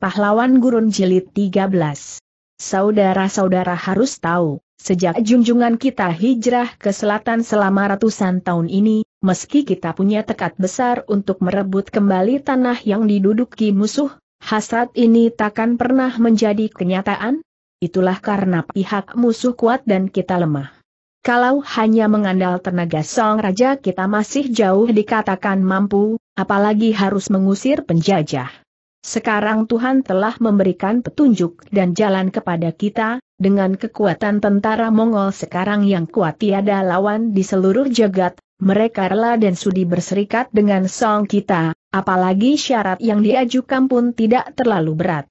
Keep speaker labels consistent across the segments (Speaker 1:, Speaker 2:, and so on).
Speaker 1: Pahlawan Gurun Jilid 13 Saudara-saudara harus tahu, sejak junjungan kita hijrah ke selatan selama ratusan tahun ini, meski kita punya tekad besar untuk merebut kembali tanah yang diduduki musuh, hasrat ini takkan pernah menjadi kenyataan? Itulah karena pihak musuh kuat dan kita lemah. Kalau hanya mengandal tenaga Song Raja kita masih jauh dikatakan mampu, apalagi harus mengusir penjajah. Sekarang Tuhan telah memberikan petunjuk dan jalan kepada kita, dengan kekuatan tentara Mongol sekarang yang kuat tiada lawan di seluruh jagat, mereka rela dan sudi berserikat dengan song kita, apalagi syarat yang diajukan pun tidak terlalu berat.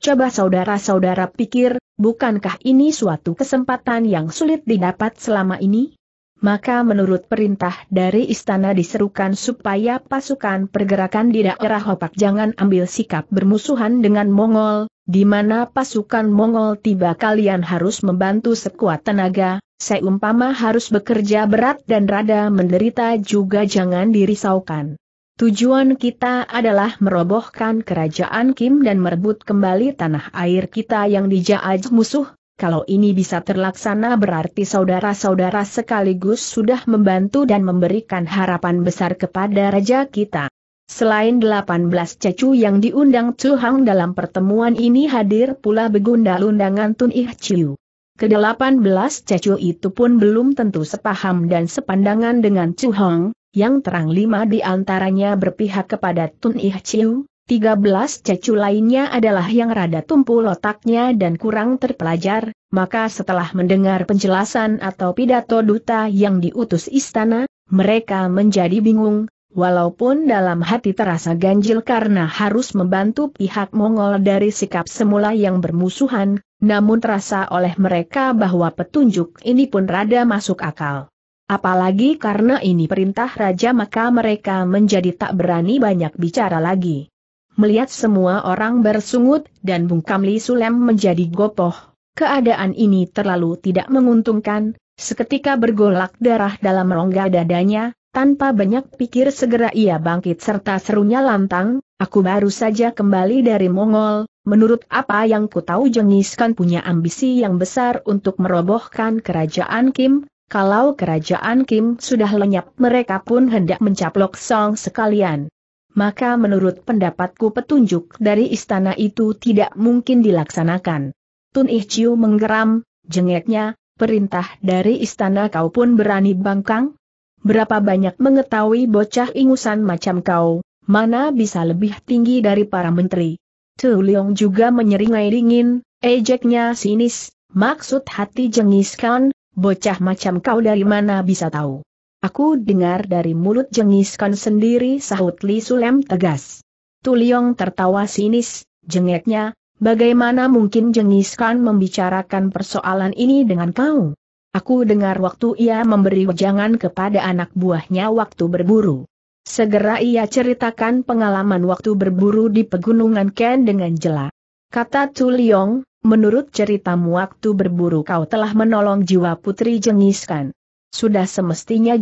Speaker 1: Coba saudara-saudara pikir, bukankah ini suatu kesempatan yang sulit didapat selama ini? maka menurut perintah dari istana diserukan supaya pasukan pergerakan di daerah Hopak jangan ambil sikap bermusuhan dengan Mongol, di mana pasukan Mongol tiba kalian harus membantu sekuat tenaga, seumpama harus bekerja berat dan rada menderita juga jangan dirisaukan. Tujuan kita adalah merobohkan kerajaan Kim dan merebut kembali tanah air kita yang dijajah musuh, kalau ini bisa terlaksana berarti saudara-saudara sekaligus sudah membantu dan memberikan harapan besar kepada raja kita. Selain 18 cecu yang diundang Hang dalam pertemuan ini hadir pula begundal undangan Tun Ih Chiu. Kedelapan belas cecu itu pun belum tentu sepaham dan sepandangan dengan Cuhang, yang terang lima di antaranya berpihak kepada Tun Ih Chiu, 13 cecu lainnya adalah yang rada tumpul otaknya dan kurang terpelajar, maka setelah mendengar penjelasan atau pidato duta yang diutus istana, mereka menjadi bingung, walaupun dalam hati terasa ganjil karena harus membantu pihak Mongol dari sikap semula yang bermusuhan, namun terasa oleh mereka bahwa petunjuk ini pun rada masuk akal. Apalagi karena ini perintah raja maka mereka menjadi tak berani banyak bicara lagi. Melihat semua orang bersungut dan bungkam Li Sulem menjadi gopoh, keadaan ini terlalu tidak menguntungkan, seketika bergolak darah dalam rongga dadanya, tanpa banyak pikir segera ia bangkit serta serunya lantang, aku baru saja kembali dari Mongol, menurut apa yang ku tahu Jengis kan punya ambisi yang besar untuk merobohkan kerajaan Kim, kalau kerajaan Kim sudah lenyap mereka pun hendak mencaplok Song sekalian maka menurut pendapatku petunjuk dari istana itu tidak mungkin dilaksanakan. Tun Ih menggeram, jengeknya, perintah dari istana kau pun berani bangkang? Berapa banyak mengetahui bocah ingusan macam kau, mana bisa lebih tinggi dari para menteri? Tu Leong juga menyeringai dingin, ejeknya sinis, maksud hati jengiskan, bocah macam kau dari mana bisa tahu? Aku dengar dari mulut Jengiskan sendiri sahut Li Sulem tegas. Tuliong tertawa sinis, jengeknya, bagaimana mungkin Jengiskan membicarakan persoalan ini dengan kau? Aku dengar waktu ia memberi wejangan kepada anak buahnya waktu berburu. Segera ia ceritakan pengalaman waktu berburu di pegunungan Ken dengan jelas. Kata Tuliong, menurut ceritamu waktu berburu kau telah menolong jiwa putri Jengiskan. Sudah semestinya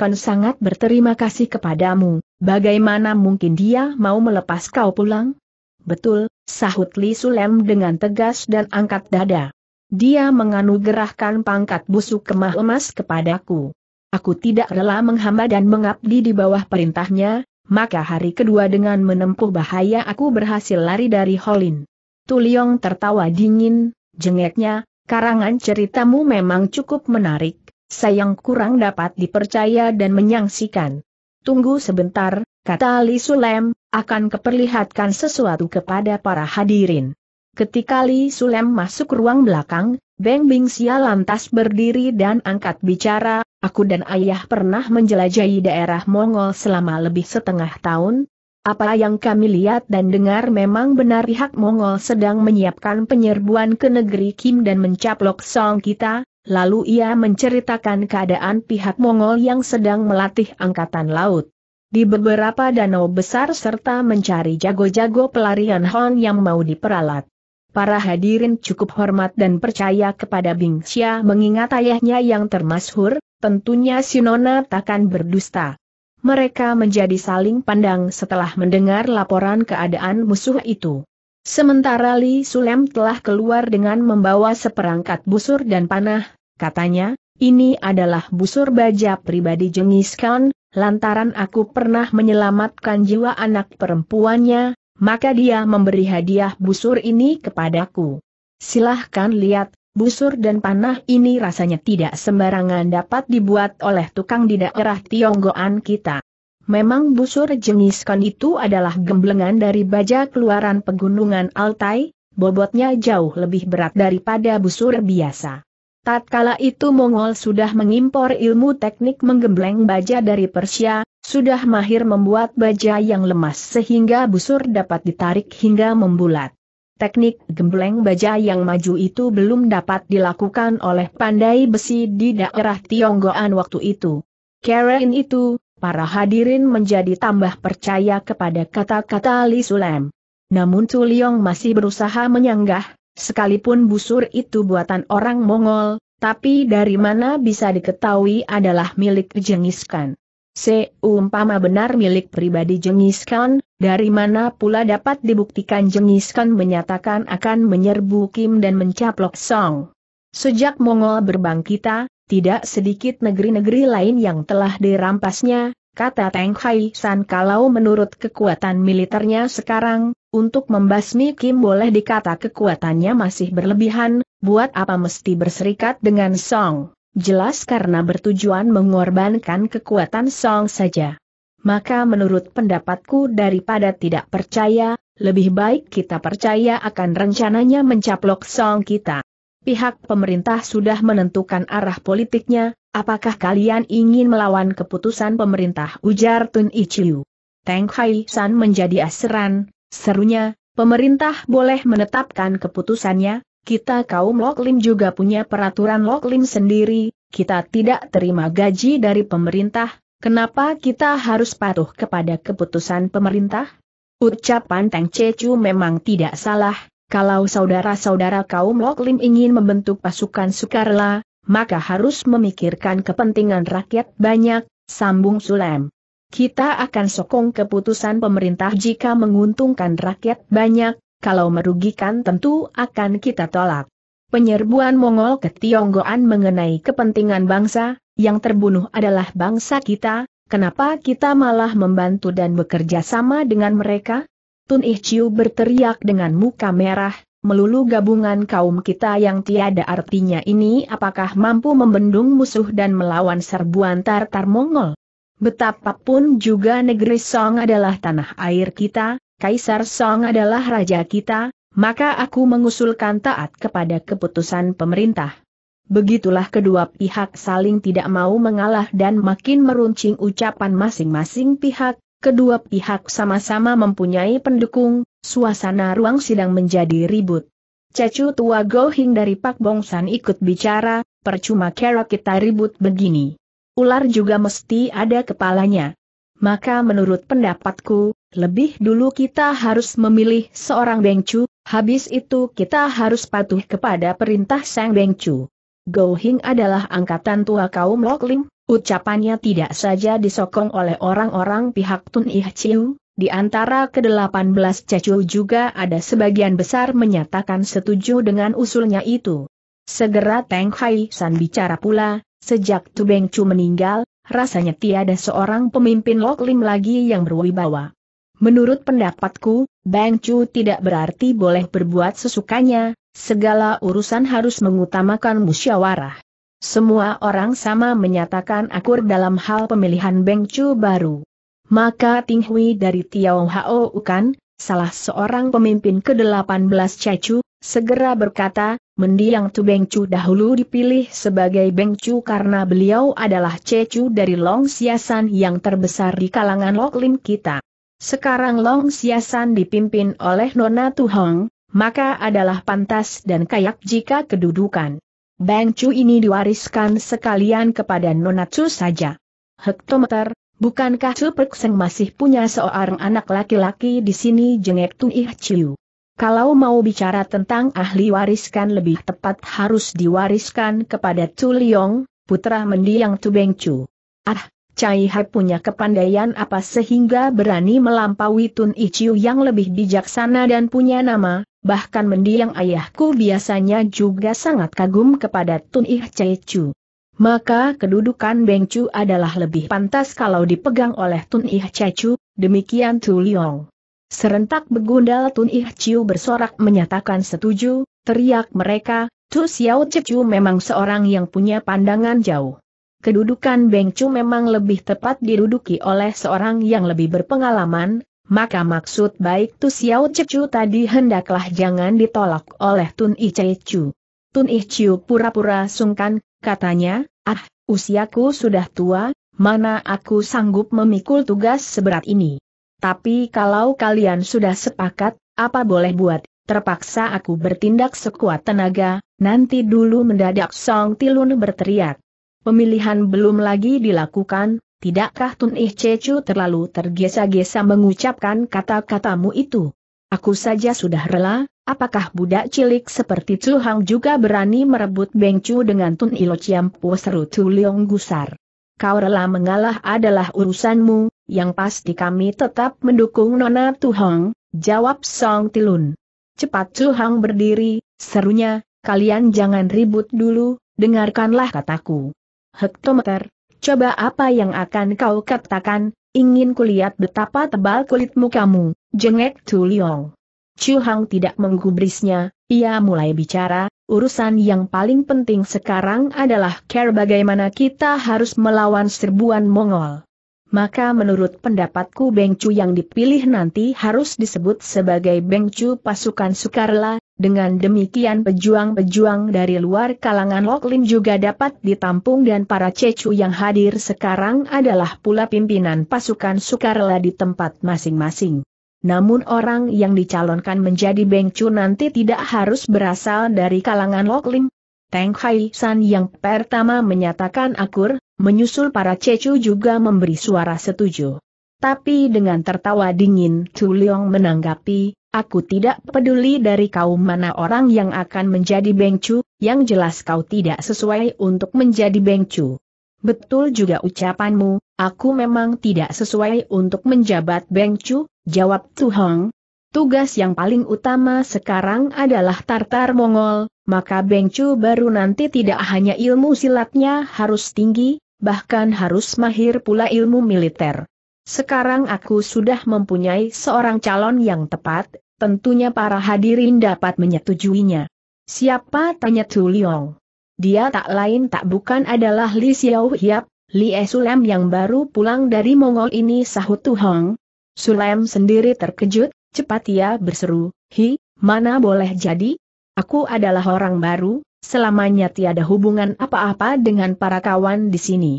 Speaker 1: kan sangat berterima kasih kepadamu, bagaimana mungkin dia mau melepas kau pulang? Betul, sahut Li Sulem dengan tegas dan angkat dada. Dia menganugerahkan pangkat busuk kemah emas kepadaku. Aku tidak rela menghamba dan mengabdi di bawah perintahnya, maka hari kedua dengan menempuh bahaya aku berhasil lari dari Holin. Tuliong tertawa dingin, jengeknya, karangan ceritamu memang cukup menarik, sayang kurang dapat dipercaya dan menyangsikan. Tunggu sebentar, kata Li Sulem, akan keperlihatkan sesuatu kepada para hadirin. Ketika Li Sulem masuk ruang belakang, Beng Bing Bingsia lantas berdiri dan angkat bicara, aku dan ayah pernah menjelajahi daerah Mongol selama lebih setengah tahun. Apa yang kami lihat dan dengar memang benar pihak Mongol sedang menyiapkan penyerbuan ke negeri Kim dan mencaplok Song kita, lalu ia menceritakan keadaan pihak Mongol yang sedang melatih angkatan laut. Di beberapa danau besar serta mencari jago-jago pelarian Hon yang mau diperalat. Para hadirin cukup hormat dan percaya kepada Bing Xia mengingat ayahnya yang termasyhur, tentunya Sinona takkan berdusta. Mereka menjadi saling pandang setelah mendengar laporan keadaan musuh itu. Sementara Li Sulem telah keluar dengan membawa seperangkat busur dan panah, Katanya, ini adalah busur baja pribadi Jengis Khan, lantaran aku pernah menyelamatkan jiwa anak perempuannya, maka dia memberi hadiah busur ini kepadaku. Silahkan lihat, busur dan panah ini rasanya tidak sembarangan dapat dibuat oleh tukang di daerah Tionggoan kita. Memang busur jenis Khan itu adalah gemblengan dari baja keluaran pegunungan Altai, bobotnya jauh lebih berat daripada busur biasa. Tatkala itu Mongol sudah mengimpor ilmu teknik menggembleng baja dari Persia, sudah mahir membuat baja yang lemas sehingga busur dapat ditarik hingga membulat. Teknik gembleng baja yang maju itu belum dapat dilakukan oleh pandai besi di daerah Tionggoan waktu itu. Karen itu, para hadirin menjadi tambah percaya kepada kata-kata Li Sulem. Namun Tuliong masih berusaha menyanggah, Sekalipun busur itu buatan orang Mongol, tapi dari mana bisa diketahui adalah milik Genghis Khan. Seumpama benar milik pribadi Genghis Khan, dari mana pula dapat dibuktikan Genghis Khan menyatakan akan menyerbu Kim dan mencaplok Song. Sejak Mongol berbangkita, tidak sedikit negeri-negeri lain yang telah dirampasnya, kata Teng Hai San kalau menurut kekuatan militernya sekarang, untuk membasmi Kim boleh dikata kekuatannya masih berlebihan, buat apa mesti berserikat dengan Song? Jelas karena bertujuan mengorbankan kekuatan Song saja. Maka menurut pendapatku daripada tidak percaya, lebih baik kita percaya akan rencananya mencaplok Song kita. Pihak pemerintah sudah menentukan arah politiknya, Apakah kalian ingin melawan keputusan pemerintah ujar Tun Ichiu? Teng Hai San menjadi aseran, serunya, pemerintah boleh menetapkan keputusannya, kita kaum Loklim juga punya peraturan Loklim sendiri, kita tidak terima gaji dari pemerintah, kenapa kita harus patuh kepada keputusan pemerintah? Ucapan Teng Cecu memang tidak salah, kalau saudara-saudara kaum Loklim ingin membentuk pasukan sukarela, maka harus memikirkan kepentingan rakyat banyak, sambung Sulem. Kita akan sokong keputusan pemerintah jika menguntungkan rakyat banyak, kalau merugikan tentu akan kita tolak. Penyerbuan Mongol ke Tionggoan mengenai kepentingan bangsa, yang terbunuh adalah bangsa kita, kenapa kita malah membantu dan bekerja sama dengan mereka? Tun Ichiu berteriak dengan muka merah, melulu gabungan kaum kita yang tiada artinya ini apakah mampu membendung musuh dan melawan serbuan Tartar Mongol. Betapapun juga negeri Song adalah tanah air kita, Kaisar Song adalah raja kita, maka aku mengusulkan taat kepada keputusan pemerintah. Begitulah kedua pihak saling tidak mau mengalah dan makin meruncing ucapan masing-masing pihak, kedua pihak sama-sama mempunyai pendukung, Suasana ruang sidang menjadi ribut. Cacu tua Gohing dari Pak Bongsan ikut bicara, percuma kera kita ribut begini. Ular juga mesti ada kepalanya. Maka menurut pendapatku, lebih dulu kita harus memilih seorang Bengcu, habis itu kita harus patuh kepada perintah Sang Bengcu. Gohing adalah angkatan tua kaum Lokling, Ucapannya tidak saja disokong oleh orang-orang pihak Tun Ih Chiu, di antara ke-18 cacu juga ada sebagian besar menyatakan setuju dengan usulnya itu. Segera Teng Hai San bicara pula, sejak Tu Beng Chu meninggal, rasanya tiada seorang pemimpin Lok Lim lagi yang berwibawa. Menurut pendapatku, Beng Chu tidak berarti boleh berbuat sesukanya, segala urusan harus mengutamakan musyawarah. Semua orang sama menyatakan akur dalam hal pemilihan Beng Chu baru. Maka Ting Hui dari Tiao Hao Ukan, salah seorang pemimpin ke-18 Cecu, segera berkata, mendiang Tu Beng Chu dahulu dipilih sebagai Beng Chu karena beliau adalah Cecu dari Long Siasan yang terbesar di kalangan Lim kita. Sekarang Long Siasan dipimpin oleh Nona Tu Hong, maka adalah pantas dan kayak jika kedudukan Bang Chu ini diwariskan sekalian kepada Nona Chu saja. Hektometer, bukankah Chu Perkseng masih punya seorang anak laki-laki di sini jengek Tun Ih Chiu? Kalau mau bicara tentang ahli wariskan lebih tepat harus diwariskan kepada Chu Liong, putra mendiang Tu Beng Chu. Ah, Cai Hai punya kepandaian apa sehingga berani melampaui Tun Ih Chiu yang lebih bijaksana dan punya nama, bahkan mendiang ayahku biasanya juga sangat kagum kepada Tun Ih Chu. Maka kedudukan Beng Chu adalah lebih pantas kalau dipegang oleh Tun Ih Chu. demikian Tu Liong. Serentak begundal Tun Ih Chiu bersorak menyatakan setuju, teriak mereka, Tu Xiao Chu memang seorang yang punya pandangan jauh kedudukan Beng Chu memang lebih tepat diduduki oleh seorang yang lebih berpengalaman, maka maksud baik Tu Xiao Cecu tadi hendaklah jangan ditolak oleh Tun I Cecu. Tun I pura-pura sungkan, katanya, ah, usiaku sudah tua, mana aku sanggup memikul tugas seberat ini. Tapi kalau kalian sudah sepakat, apa boleh buat, terpaksa aku bertindak sekuat tenaga, nanti dulu mendadak Song Tilun berteriak. Pemilihan belum lagi dilakukan, Tidakkah Tun Ih Cecu terlalu tergesa-gesa mengucapkan kata-katamu itu? Aku saja sudah rela, apakah budak cilik seperti Chu Hang juga berani merebut Beng Cu dengan Tun Ilo Po seru Tu Leong Gusar? Kau rela mengalah adalah urusanmu, yang pasti kami tetap mendukung Nona Tu Hang, jawab Song Tilun. Cepat Chu Hang berdiri, serunya, kalian jangan ribut dulu, dengarkanlah kataku. Hektometer, coba apa yang akan kau katakan, ingin kulihat betapa tebal kulitmu kamu, jengek Tu Liong. Chu Hang tidak menggubrisnya, ia mulai bicara, urusan yang paling penting sekarang adalah care bagaimana kita harus melawan serbuan Mongol. Maka menurut pendapatku Beng Chu yang dipilih nanti harus disebut sebagai Beng Chu pasukan Sukarela, dengan demikian pejuang-pejuang dari luar kalangan Loklin juga dapat ditampung dan para cecu yang hadir sekarang adalah pula pimpinan pasukan sukarela di tempat masing-masing. Namun orang yang dicalonkan menjadi bengcu nanti tidak harus berasal dari kalangan Loklin. Teng Hai San yang pertama menyatakan akur, menyusul para cecu juga memberi suara setuju. Tapi dengan tertawa dingin Chu Leong menanggapi, Aku tidak peduli dari kaum mana orang yang akan menjadi bengcu, yang jelas kau tidak sesuai untuk menjadi bengcu. Betul juga ucapanmu, aku memang tidak sesuai untuk menjabat bengcu, jawab Tu Hong. Tugas yang paling utama sekarang adalah Tartar Mongol, maka bengcu baru nanti tidak hanya ilmu silatnya harus tinggi, bahkan harus mahir pula ilmu militer. Sekarang aku sudah mempunyai seorang calon yang tepat, tentunya para hadirin dapat menyetujuinya. Siapa? tanya Tu Liong. Dia tak lain tak bukan adalah Li Xiao Hiap, Li e Sulem yang baru pulang dari Mongol ini sahut Tu Hong. Sulem sendiri terkejut, cepat ia berseru, Hi, mana boleh jadi? Aku adalah orang baru, selamanya tiada hubungan apa-apa dengan para kawan di sini.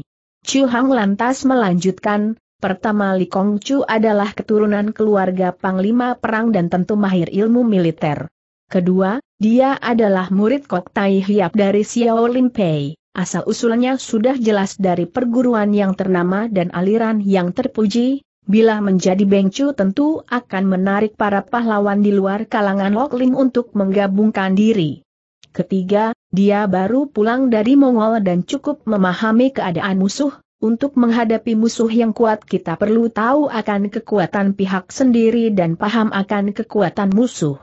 Speaker 1: Chu Hang lantas melanjutkan, Pertama Li Chu adalah keturunan keluarga Panglima Perang dan tentu mahir ilmu militer. Kedua, dia adalah murid Kok Tai Hiap dari Xiao Lim Pei. Asal-usulnya sudah jelas dari perguruan yang ternama dan aliran yang terpuji, bila menjadi Chu tentu akan menarik para pahlawan di luar kalangan Lok untuk menggabungkan diri. Ketiga, dia baru pulang dari Mongol dan cukup memahami keadaan musuh, untuk menghadapi musuh yang kuat kita perlu tahu akan kekuatan pihak sendiri dan paham akan kekuatan musuh.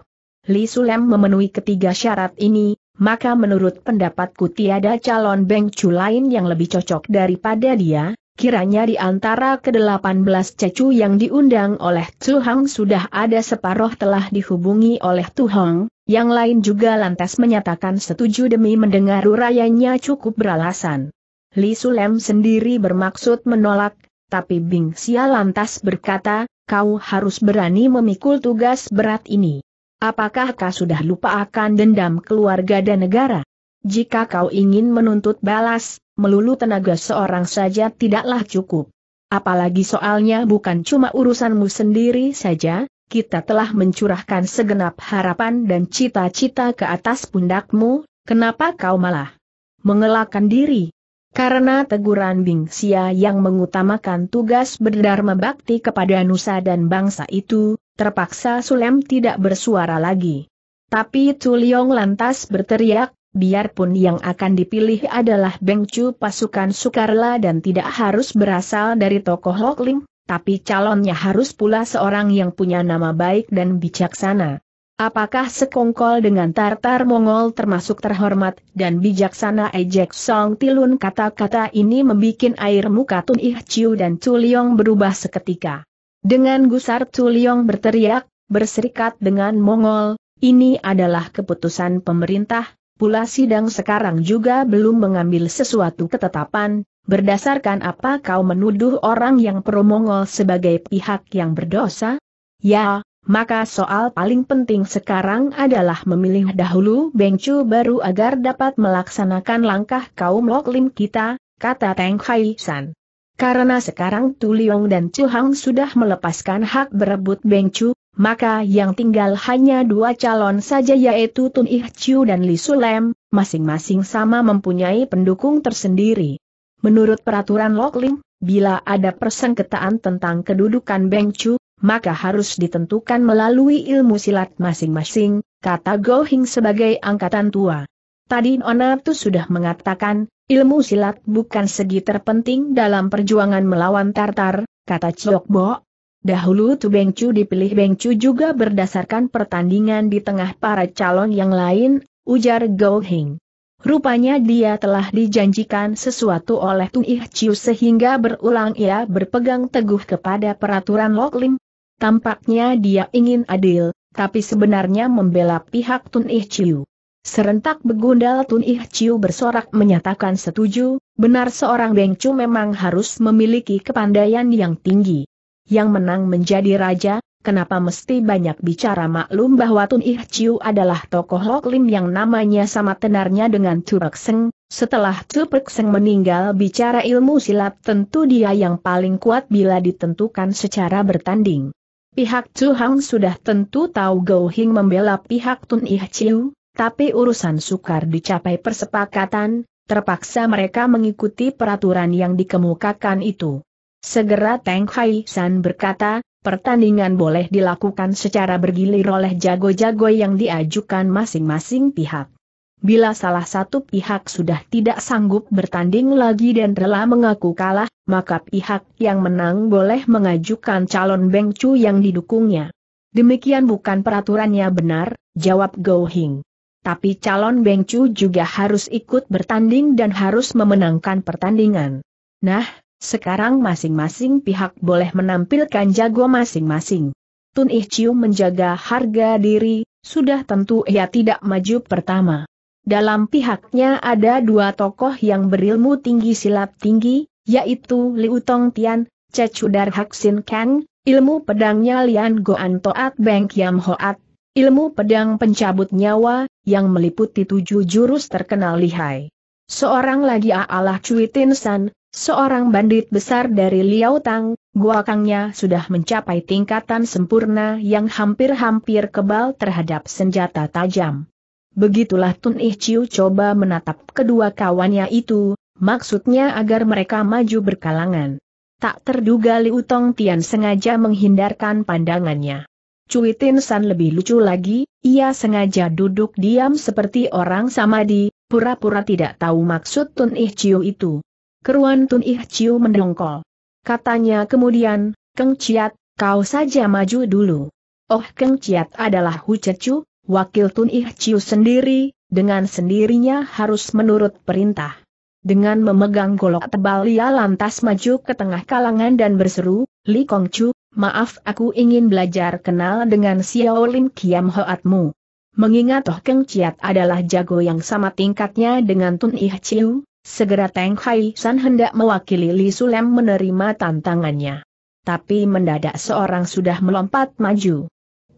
Speaker 1: Li Sulem memenuhi ketiga syarat ini, maka menurut pendapatku tiada calon Chu lain yang lebih cocok daripada dia, kiranya di antara ke-18 cecu yang diundang oleh Tu Hang sudah ada separoh telah dihubungi oleh Tu Hang, yang lain juga lantas menyatakan setuju demi mendengar urayanya cukup beralasan. Li Sulem sendiri bermaksud menolak, tapi Bing Xia lantas berkata, kau harus berani memikul tugas berat ini. Apakah kau sudah lupa akan dendam keluarga dan negara? Jika kau ingin menuntut balas, melulu tenaga seorang saja tidaklah cukup. Apalagi soalnya bukan cuma urusanmu sendiri saja, kita telah mencurahkan segenap harapan dan cita-cita ke atas pundakmu, kenapa kau malah mengelakkan diri? Karena teguran Bing Xia yang mengutamakan tugas berdharma bakti kepada nusa dan bangsa itu, terpaksa Sulem tidak bersuara lagi. Tapi Tuliong lantas berteriak, biarpun yang akan dipilih adalah Bengcu pasukan Sukarla dan tidak harus berasal dari tokoh Hokling, tapi calonnya harus pula seorang yang punya nama baik dan bijaksana. Apakah sekongkol dengan Tartar Mongol termasuk terhormat dan bijaksana ejek Song Tilun kata-kata ini membuat air muka Tun Ih Chiu dan Tuliong berubah seketika. Dengan gusar Tuliong berteriak, berserikat dengan Mongol, ini adalah keputusan pemerintah, pula sidang sekarang juga belum mengambil sesuatu ketetapan, berdasarkan apa kau menuduh orang yang pro-Mongol sebagai pihak yang berdosa? Ya, maka soal paling penting sekarang adalah memilih dahulu Bengcu baru agar dapat melaksanakan langkah kaum Loklim kita, kata Teng Hai San. Karena sekarang Tu Tuliong dan Chu Hang sudah melepaskan hak berebut Bengcu, maka yang tinggal hanya dua calon saja yaitu Tun Ih Chiu dan Li Sulem, masing-masing sama mempunyai pendukung tersendiri. Menurut peraturan Loklim, bila ada persengketaan tentang kedudukan Beng Chu, maka harus ditentukan melalui ilmu silat masing-masing, kata Gohing sebagai angkatan tua. Tadi tuh sudah mengatakan, ilmu silat bukan segi terpenting dalam perjuangan melawan Tartar, kata Ciok Bo. Dahulu Tu Beng Chu dipilih Beng Chu juga berdasarkan pertandingan di tengah para calon yang lain, ujar Gohing. Rupanya dia telah dijanjikan sesuatu oleh Tung Ih Chiu sehingga berulang ia berpegang teguh kepada peraturan Lim. Tampaknya dia ingin adil, tapi sebenarnya membela pihak Tun Ih Chiu. Serentak begundal Tun Ih Chiu bersorak menyatakan setuju, benar seorang Beng Chu memang harus memiliki kepandaian yang tinggi. Yang menang menjadi raja, kenapa mesti banyak bicara maklum bahwa Tun Ih Chiu adalah tokoh Lok Lim yang namanya sama tenarnya dengan Pek Seng, setelah Pek Seng meninggal bicara ilmu silat tentu dia yang paling kuat bila ditentukan secara bertanding. Pihak Chu Hang sudah tentu tahu Gou Hing membela pihak Tun Ih Chiu, tapi urusan sukar dicapai persepakatan, terpaksa mereka mengikuti peraturan yang dikemukakan itu. Segera Teng Hai San berkata, pertandingan boleh dilakukan secara bergilir oleh jago-jago yang diajukan masing-masing pihak. Bila salah satu pihak sudah tidak sanggup bertanding lagi dan rela mengaku kalah, maka pihak yang menang boleh mengajukan calon bengcu yang didukungnya. Demikian bukan peraturannya benar, jawab Go Hing. Tapi calon bengcu juga harus ikut bertanding dan harus memenangkan pertandingan. Nah, sekarang masing-masing pihak boleh menampilkan jago masing-masing. Tun Ih menjaga harga diri, sudah tentu ia tidak maju pertama. Dalam pihaknya ada dua tokoh yang berilmu tinggi silat tinggi, yaitu Liu Tong Tian, Cecudar Haksin Kang, ilmu pedangnya Lian Goan Toat Beng Kiam Hoat, ilmu pedang pencabut nyawa, yang meliputi tujuh jurus terkenal lihai. Seorang lagi adalah Cui Tin San, Seorang bandit besar dari Liao Tang, guakangnya sudah mencapai tingkatan sempurna yang hampir-hampir kebal terhadap senjata tajam. Begitulah Tun Ih coba menatap kedua kawannya itu, maksudnya agar mereka maju berkalangan. Tak terduga Liu Tong Tian sengaja menghindarkan pandangannya. Cui Tin San lebih lucu lagi, ia sengaja duduk diam seperti orang samadi, pura-pura tidak tahu maksud Tun Ih itu keruan Tun Ih Chiu mendongkol. Katanya kemudian, Keng Ciat, kau saja maju dulu. Oh Keng Ciat adalah Hu Cecu, wakil Tun Ih Chiu sendiri, dengan sendirinya harus menurut perintah. Dengan memegang golok tebal ia lantas maju ke tengah kalangan dan berseru, Li Kong Chu, maaf aku ingin belajar kenal dengan Xiao Lin Kiam Hoatmu. Mengingat Oh Keng Ciat adalah jago yang sama tingkatnya dengan Tun Ih Chiu, Segera Teng Hai San hendak mewakili Li Sulem menerima tantangannya. Tapi mendadak seorang sudah melompat maju.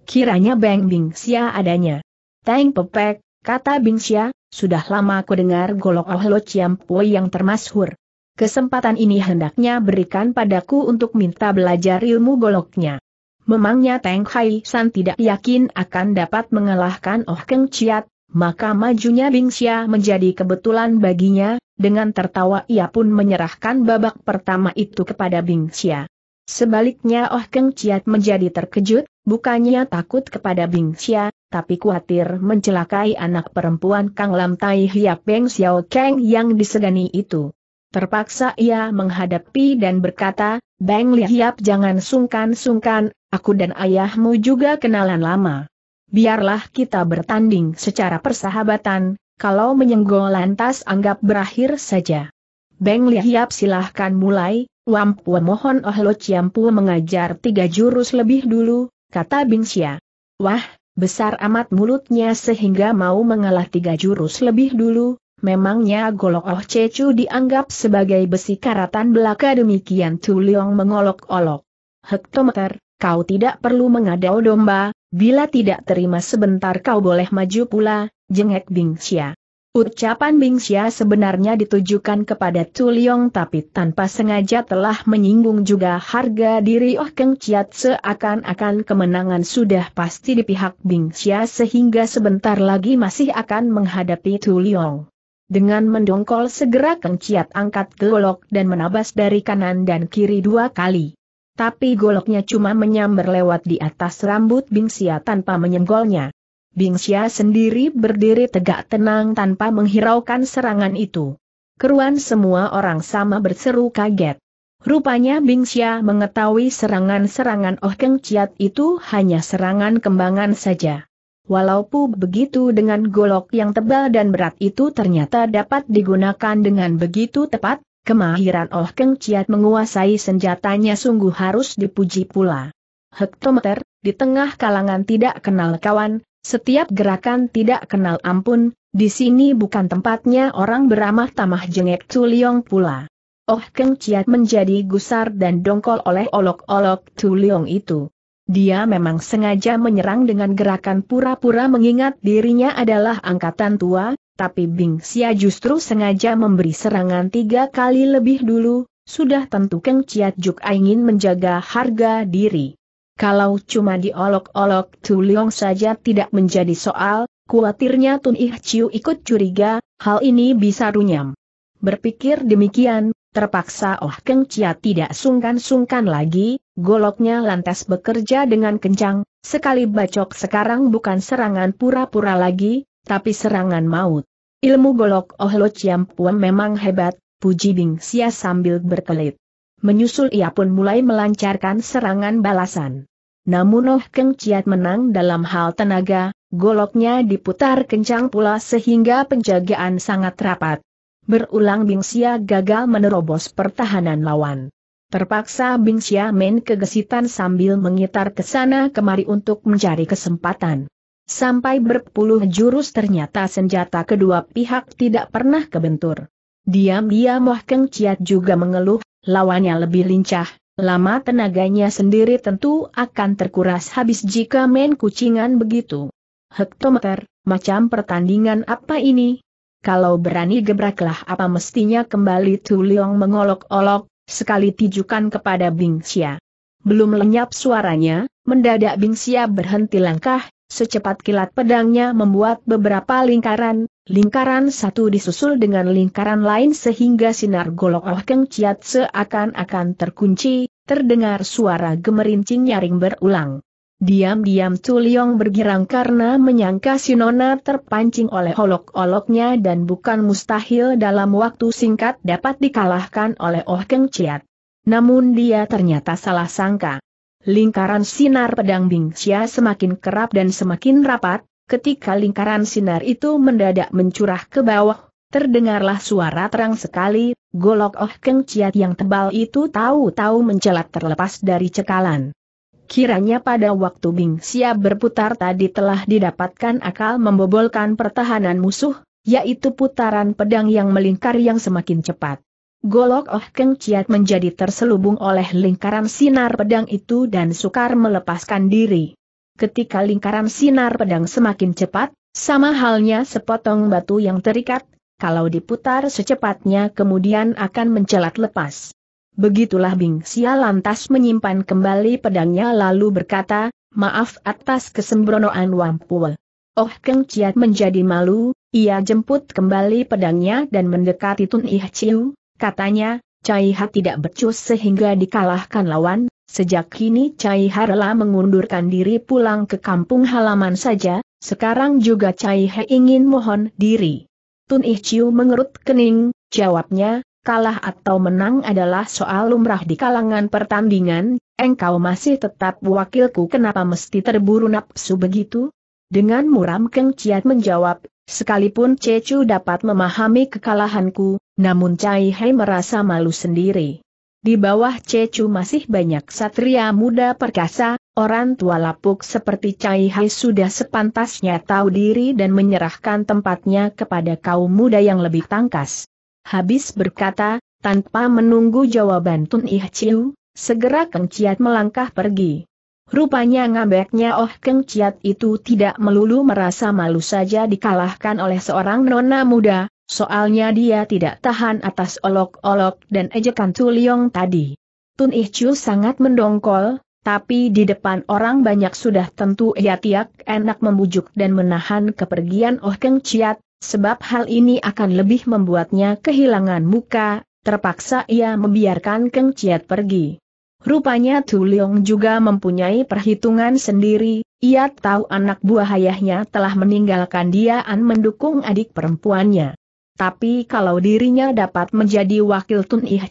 Speaker 1: Kiranya Beng Bingxia adanya. Teng Pepek, kata Bingxia, sudah lama ku dengar golok Oh Lo Pui yang termasyhur. Kesempatan ini hendaknya berikan padaku untuk minta belajar ilmu goloknya. Memangnya Teng Hai San tidak yakin akan dapat mengalahkan Oh Keng Chiat, maka majunya Bingxia menjadi kebetulan baginya, dengan tertawa ia pun menyerahkan babak pertama itu kepada Bing Xia. Sebaliknya Oh Keng Ciat menjadi terkejut, bukannya takut kepada Bing Xia, tapi khawatir mencelakai anak perempuan Kang Lam Tai Hiap Beng Xiao Kang yang disegani itu. Terpaksa ia menghadapi dan berkata, Bang Li Hiap jangan sungkan-sungkan, aku dan ayahmu juga kenalan lama. Biarlah kita bertanding secara persahabatan, kalau menyenggol lantas anggap berakhir saja. Beng Lihiap silahkan mulai, Wampu mohon Oh Lo Ciampu mengajar tiga jurus lebih dulu, kata Bingxia. Wah, besar amat mulutnya sehingga mau mengalah tiga jurus lebih dulu, memangnya golok Oh Cecu dianggap sebagai besi karatan belaka demikian Tu Leong mengolok-olok. Hektometer, kau tidak perlu mengadau domba, bila tidak terima sebentar kau boleh maju pula, jengek Bingxia. Ucapan Bingxia sebenarnya ditujukan kepada Tu Liong tapi tanpa sengaja telah menyinggung juga harga diri Oh Keng Chiat seakan-akan kemenangan sudah pasti di pihak Bingxia sehingga sebentar lagi masih akan menghadapi Tu Liong. Dengan mendongkol segera Keng Chiat angkat golok dan menabas dari kanan dan kiri dua kali. Tapi goloknya cuma menyambar lewat di atas rambut Bingxia tanpa menyenggolnya. Bingxia sendiri berdiri tegak tenang tanpa menghiraukan serangan itu. Keruan semua orang sama berseru kaget. Rupanya Bingxia mengetahui serangan-serangan Oh Keng Chiat itu hanya serangan kembangan saja. Walaupun begitu dengan golok yang tebal dan berat itu ternyata dapat digunakan dengan begitu tepat, kemahiran Oh Keng Chiat menguasai senjatanya sungguh harus dipuji pula. Hektometer, di tengah kalangan tidak kenal kawan, setiap gerakan tidak kenal ampun, di sini bukan tempatnya orang beramah tamah jengek Tuliong pula. Oh Keng Ciat menjadi gusar dan dongkol oleh olok-olok Tuliong itu. Dia memang sengaja menyerang dengan gerakan pura-pura mengingat dirinya adalah angkatan tua, tapi Bing Xia justru sengaja memberi serangan tiga kali lebih dulu, sudah tentu Keng Ciat juga ingin menjaga harga diri. Kalau cuma diolok-olok Tu Liong saja tidak menjadi soal, kuatirnya Tun Ih Chiu ikut curiga, hal ini bisa runyam. Berpikir demikian, terpaksa Oh Keng Chia tidak sungkan-sungkan lagi, goloknya lantas bekerja dengan kencang, sekali bacok sekarang bukan serangan pura-pura lagi, tapi serangan maut. Ilmu golok Oh Lo Chiam Puan memang hebat, puji Bing Sia sambil berkelit. Menyusul ia pun mulai melancarkan serangan balasan namun Oh Keng Ciat menang dalam hal tenaga, goloknya diputar kencang pula sehingga penjagaan sangat rapat. Berulang Bingsia gagal menerobos pertahanan lawan. Terpaksa Bingsia main kegesitan sambil mengitar ke sana kemari untuk mencari kesempatan. Sampai berpuluh jurus ternyata senjata kedua pihak tidak pernah kebentur. Diam-diam Oh Keng Ciat juga mengeluh, lawannya lebih lincah, lama tenaganya sendiri tentu akan terkuras habis jika main kucingan begitu. Hektometer, macam pertandingan apa ini? Kalau berani gebraklah apa mestinya kembali tu Tuliong mengolok-olok, sekali tijukan kepada Bing Bingxia. Belum lenyap suaranya, mendadak Bing Bingxia berhenti langkah, Secepat kilat pedangnya membuat beberapa lingkaran, lingkaran satu disusul dengan lingkaran lain sehingga sinar golok Oh Keng Ciat seakan-akan terkunci, terdengar suara gemerincing nyaring berulang. Diam-diam Tuliong bergirang karena menyangka Sinona terpancing oleh olok-oloknya dan bukan mustahil dalam waktu singkat dapat dikalahkan oleh Oh Keng Ciat. Namun dia ternyata salah sangka. Lingkaran sinar pedang Bing Bingxia semakin kerap dan semakin rapat, ketika lingkaran sinar itu mendadak mencurah ke bawah, terdengarlah suara terang sekali, golok Oh Keng Ciat yang tebal itu tahu-tahu mencelat terlepas dari cekalan. Kiranya pada waktu Bing Xia berputar tadi telah didapatkan akal membobolkan pertahanan musuh, yaitu putaran pedang yang melingkar yang semakin cepat. Golok Oh Keng Ciat menjadi terselubung oleh lingkaran sinar pedang itu dan sukar melepaskan diri. Ketika lingkaran sinar pedang semakin cepat, sama halnya sepotong batu yang terikat, kalau diputar secepatnya kemudian akan mencelat lepas. Begitulah Bing Xia lantas menyimpan kembali pedangnya lalu berkata, maaf atas kesembronoan Wampul. Oh Keng Ciat menjadi malu, ia jemput kembali pedangnya dan mendekati Tun Ih Chiu, Katanya, Cai Ha tidak becus sehingga dikalahkan lawan, sejak kini Cai Ha rela mengundurkan diri pulang ke kampung halaman saja, sekarang juga Cai Ha ingin mohon diri. Tun Ichiu mengerut kening, jawabnya, kalah atau menang adalah soal lumrah di kalangan pertandingan, engkau masih tetap wakilku kenapa mesti terburu nafsu begitu? Dengan muram Keng Ciat menjawab, sekalipun Cecu dapat memahami kekalahanku, namun Cai Hei merasa malu sendiri. Di bawah Cecu masih banyak satria muda perkasa, orang tua lapuk seperti Cai Hai sudah sepantasnya tahu diri dan menyerahkan tempatnya kepada kaum muda yang lebih tangkas. Habis berkata, tanpa menunggu jawaban Tun Ih Chiu, segera Keng Ciat melangkah pergi. Rupanya ngambeknya Oh Keng Ciat itu tidak melulu merasa malu saja dikalahkan oleh seorang nona muda, Soalnya dia tidak tahan atas olok-olok dan ejekan Tuliong tadi. Tun Ih sangat mendongkol, tapi di depan orang banyak sudah tentu ia tiak enak membujuk dan menahan kepergian Oh Keng Chiat, sebab hal ini akan lebih membuatnya kehilangan muka, terpaksa ia membiarkan Keng Chiat pergi. Rupanya Tuliong juga mempunyai perhitungan sendiri, ia tahu anak buah ayahnya telah meninggalkan dia dan mendukung adik perempuannya. Tapi kalau dirinya dapat menjadi wakil Tun Ih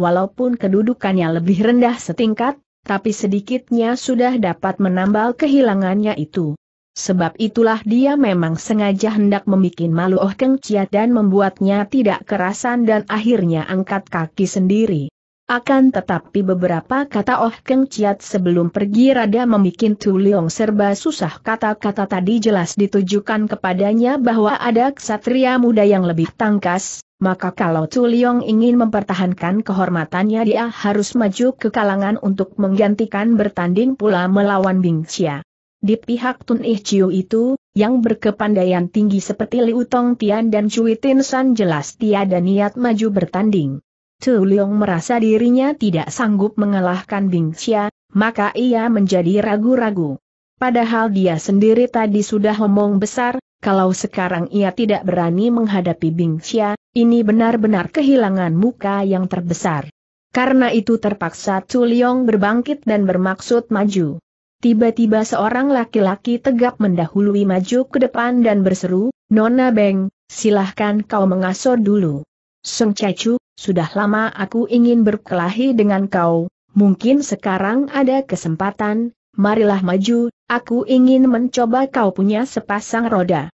Speaker 1: walaupun kedudukannya lebih rendah setingkat, tapi sedikitnya sudah dapat menambal kehilangannya itu. Sebab itulah dia memang sengaja hendak membuat malu Oh Keng Chia dan membuatnya tidak kerasan dan akhirnya angkat kaki sendiri. Akan tetapi beberapa kata Oh Keng Ciat sebelum pergi rada membuat Tu Leong serba susah kata-kata tadi jelas ditujukan kepadanya bahwa ada ksatria muda yang lebih tangkas, maka kalau Tu Leong ingin mempertahankan kehormatannya dia harus maju ke kalangan untuk menggantikan bertanding pula melawan Bing Xia. Di pihak Tun Ih Chiu itu, yang berkepandaian tinggi seperti Liu Tong Tian dan Cui Tin San jelas tiada niat maju bertanding. Chu Leong merasa dirinya tidak sanggup mengalahkan Bing Xia, maka ia menjadi ragu-ragu. Padahal dia sendiri tadi sudah omong besar, kalau sekarang ia tidak berani menghadapi Bing Xia, ini benar-benar kehilangan muka yang terbesar. Karena itu terpaksa Chu Leong berbangkit dan bermaksud maju. Tiba-tiba seorang laki-laki tegap mendahului maju ke depan dan berseru, Nona Beng, silahkan kau mengasuh dulu. Seng Cecu, sudah lama aku ingin berkelahi dengan kau, mungkin sekarang ada kesempatan, marilah maju, aku ingin mencoba kau punya sepasang roda.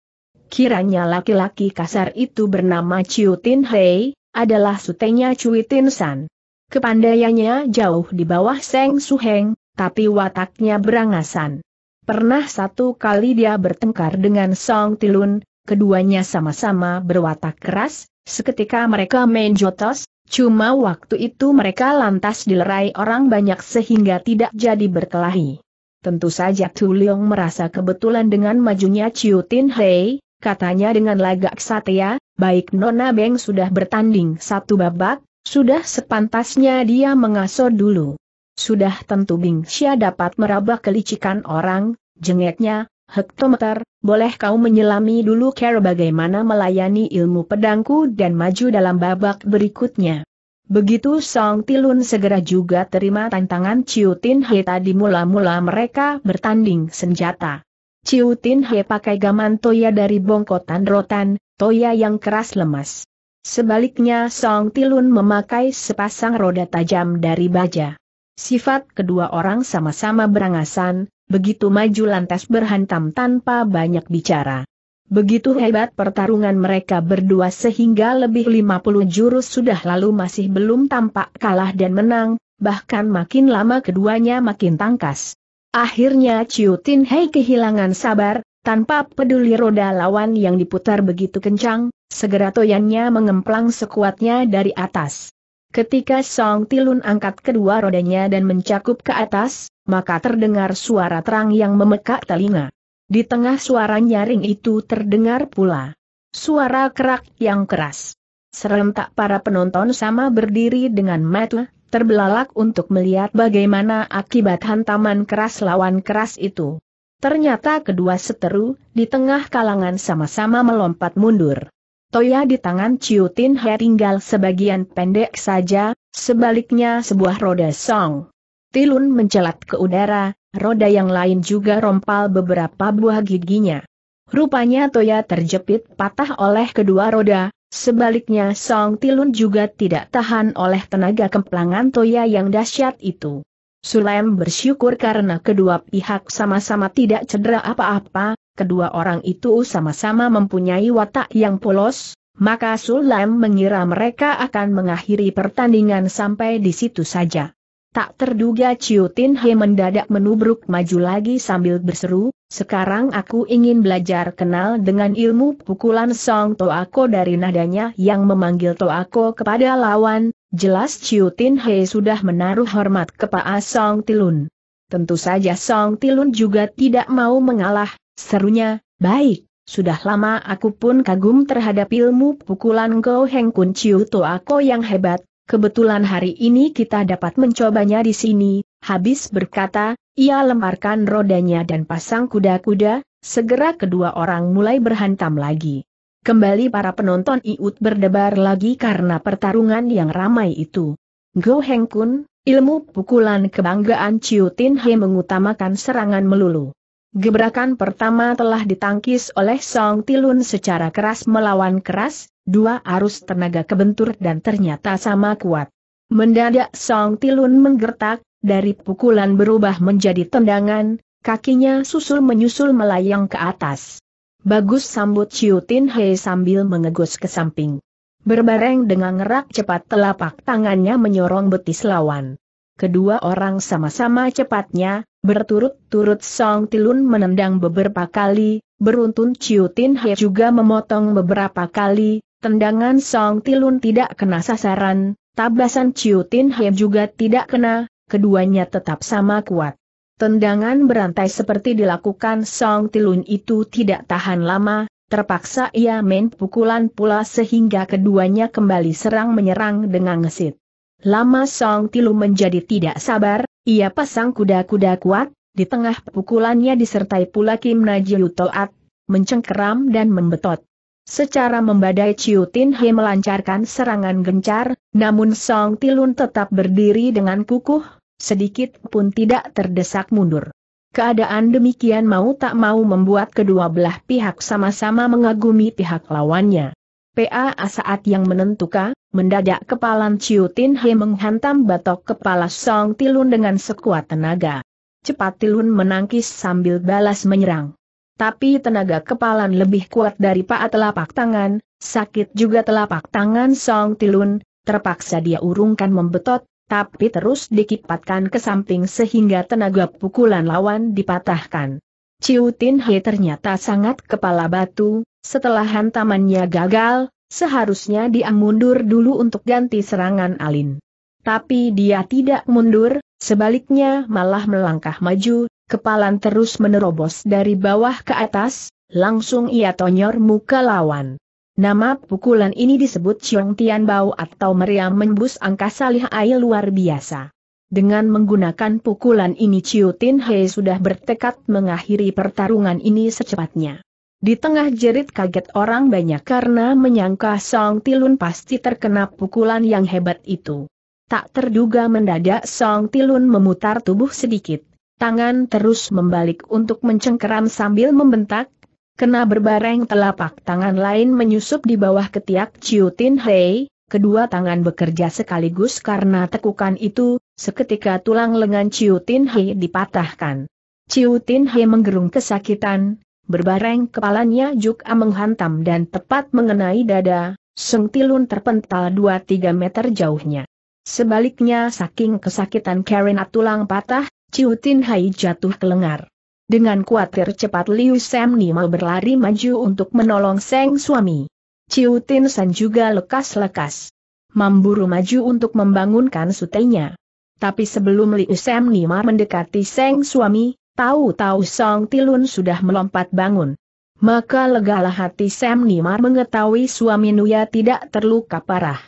Speaker 1: Kiranya laki-laki kasar itu bernama Chiu Tin Hei, adalah sutenya Chui Tin San. Kepandaiannya jauh di bawah Seng Heng, tapi wataknya berangasan. Pernah satu kali dia bertengkar dengan Song Tilun, keduanya sama-sama berwatak keras, seketika mereka main jotos, cuma waktu itu mereka lantas dilerai orang banyak sehingga tidak jadi berkelahi. Tentu saja Tu merasa kebetulan dengan majunya Chiu Tin Hei, katanya dengan lagak satya, baik Nona Beng sudah bertanding satu babak, sudah sepantasnya dia mengaso dulu. Sudah tentu Bing Xia dapat meraba kelicikan orang, jengeknya, Hektometer, boleh kau menyelami dulu cara bagaimana melayani ilmu pedangku dan maju dalam babak berikutnya. Begitu Song Tilun segera juga terima tantangan Ciu Tin He tadi mula-mula mereka bertanding senjata. Ciu Tin He pakai gaman toya dari bongkotan rotan, toya yang keras lemas. Sebaliknya Song Tilun memakai sepasang roda tajam dari baja. Sifat kedua orang sama-sama berangasan, begitu maju lantas berhantam tanpa banyak bicara. Begitu hebat pertarungan mereka berdua sehingga lebih 50 jurus sudah lalu masih belum tampak kalah dan menang, bahkan makin lama keduanya makin tangkas. Akhirnya Chiu Tin Hei kehilangan sabar, tanpa peduli roda lawan yang diputar begitu kencang, segera toyannya mengemplang sekuatnya dari atas. Ketika Song Tilun angkat kedua rodanya dan mencakup ke atas, maka terdengar suara terang yang memekak telinga. Di tengah suara nyaring itu terdengar pula suara kerak yang keras. Serentak para penonton sama berdiri dengan mata terbelalak untuk melihat bagaimana akibat hantaman keras lawan keras itu. Ternyata kedua seteru di tengah kalangan sama-sama melompat mundur. Toya di tangan Ciutin He tinggal sebagian pendek saja, sebaliknya sebuah roda song Tilun mencelat ke udara, roda yang lain juga rompal beberapa buah giginya. Rupanya Toya terjepit patah oleh kedua roda, sebaliknya Song Tilun juga tidak tahan oleh tenaga kemplangan Toya yang dahsyat itu. Sulaim bersyukur karena kedua pihak sama-sama tidak cedera apa-apa, kedua orang itu sama-sama mempunyai watak yang polos, maka Sulaim mengira mereka akan mengakhiri pertandingan sampai di situ saja. Tak terduga Ciu Tin He mendadak menubruk maju lagi sambil berseru, sekarang aku ingin belajar kenal dengan ilmu pukulan Song Toako dari nadanya yang memanggil Toako kepada lawan, jelas Ciu Tin He sudah menaruh hormat kepada Song Tilun. Tentu saja Song Tilun juga tidak mau mengalah, serunya, baik, sudah lama aku pun kagum terhadap ilmu pukulan Go Heng Kun Ciu Toako yang hebat, Kebetulan hari ini kita dapat mencobanya di sini, habis berkata, ia lemparkan rodanya dan pasang kuda-kuda, segera kedua orang mulai berhantam lagi. Kembali para penonton iut berdebar lagi karena pertarungan yang ramai itu. Go Heng Kun, ilmu pukulan kebanggaan Chiu Tin He mengutamakan serangan melulu. Gebrakan pertama telah ditangkis oleh Song Tilun secara keras melawan keras, dua arus tenaga kebentur dan ternyata sama kuat. Mendadak Song Tilun menggertak, dari pukulan berubah menjadi tendangan, kakinya susul menyusul melayang ke atas. Bagus sambut Chiu Tin Hei sambil mengegus ke samping. Berbareng dengan ngerak cepat telapak tangannya menyorong betis lawan. Kedua orang sama-sama cepatnya, Berturut-turut Song Tilun menendang beberapa kali, beruntun Chiu Tin He juga memotong beberapa kali, tendangan Song Tilun tidak kena sasaran, tabasan Chiu Tin He juga tidak kena, keduanya tetap sama kuat. Tendangan berantai seperti dilakukan Song Tilun itu tidak tahan lama, terpaksa ia main pukulan pula sehingga keduanya kembali serang-menyerang dengan ngesit. Lama Song Tilun menjadi tidak sabar, ia pasang kuda-kuda kuat, di tengah pukulannya disertai pula Kim Najiu Toat, mencengkeram dan membetot. Secara membadai Chiu Tin He melancarkan serangan gencar, namun Song Tilun tetap berdiri dengan kukuh, sedikit pun tidak terdesak mundur. Keadaan demikian mau tak mau membuat kedua belah pihak sama-sama mengagumi pihak lawannya. PA saat yang menentuka, mendadak kepalan Ciu Tin He menghantam batok kepala Song Tilun dengan sekuat tenaga. Cepat Tilun menangkis sambil balas menyerang. Tapi tenaga kepalan lebih kuat dari telapak tangan, sakit juga telapak tangan Song Tilun, terpaksa dia urungkan membetot, tapi terus dikipatkan ke samping sehingga tenaga pukulan lawan dipatahkan. Ciu Tin He ternyata sangat kepala batu, setelah hantamannya gagal, seharusnya dia mundur dulu untuk ganti serangan Alin. Tapi dia tidak mundur, sebaliknya malah melangkah maju, kepalan terus menerobos dari bawah ke atas, langsung ia tonyor muka lawan. Nama pukulan ini disebut Chong Tian Bao atau meriam Menbus angkasa lihai luar biasa. Dengan menggunakan pukulan ini Chiu Tin Hei sudah bertekad mengakhiri pertarungan ini secepatnya. Di tengah jerit kaget orang banyak karena menyangka Song Tilun pasti terkena pukulan yang hebat itu. Tak terduga mendadak Song Tilun memutar tubuh sedikit, tangan terus membalik untuk mencengkeram sambil membentak, kena berbareng telapak tangan lain menyusup di bawah ketiak Chiu Tin Hei, kedua tangan bekerja sekaligus karena tekukan itu, seketika tulang lengan Chiu Tin Hei dipatahkan. Ciu Tin Hei menggerung kesakitan, Berbareng kepalanya Juk Ameng menghantam dan tepat mengenai dada, Seng Tilun terpental 2-3 meter jauhnya. Sebaliknya saking kesakitan Karen tulang patah, Ciu Tin Hai jatuh ke lengar. Dengan kuatir cepat Liu Sam Nima berlari maju untuk menolong Seng suami. Ciu Tin San juga lekas-lekas. Memburu maju untuk membangunkan sutenya. Tapi sebelum Liu Sam Nima mendekati Seng suami, Tahu-tahu Song Tilun sudah melompat bangun. Maka legalah hati Sam Nimar mengetahui suami Nuya tidak terluka parah.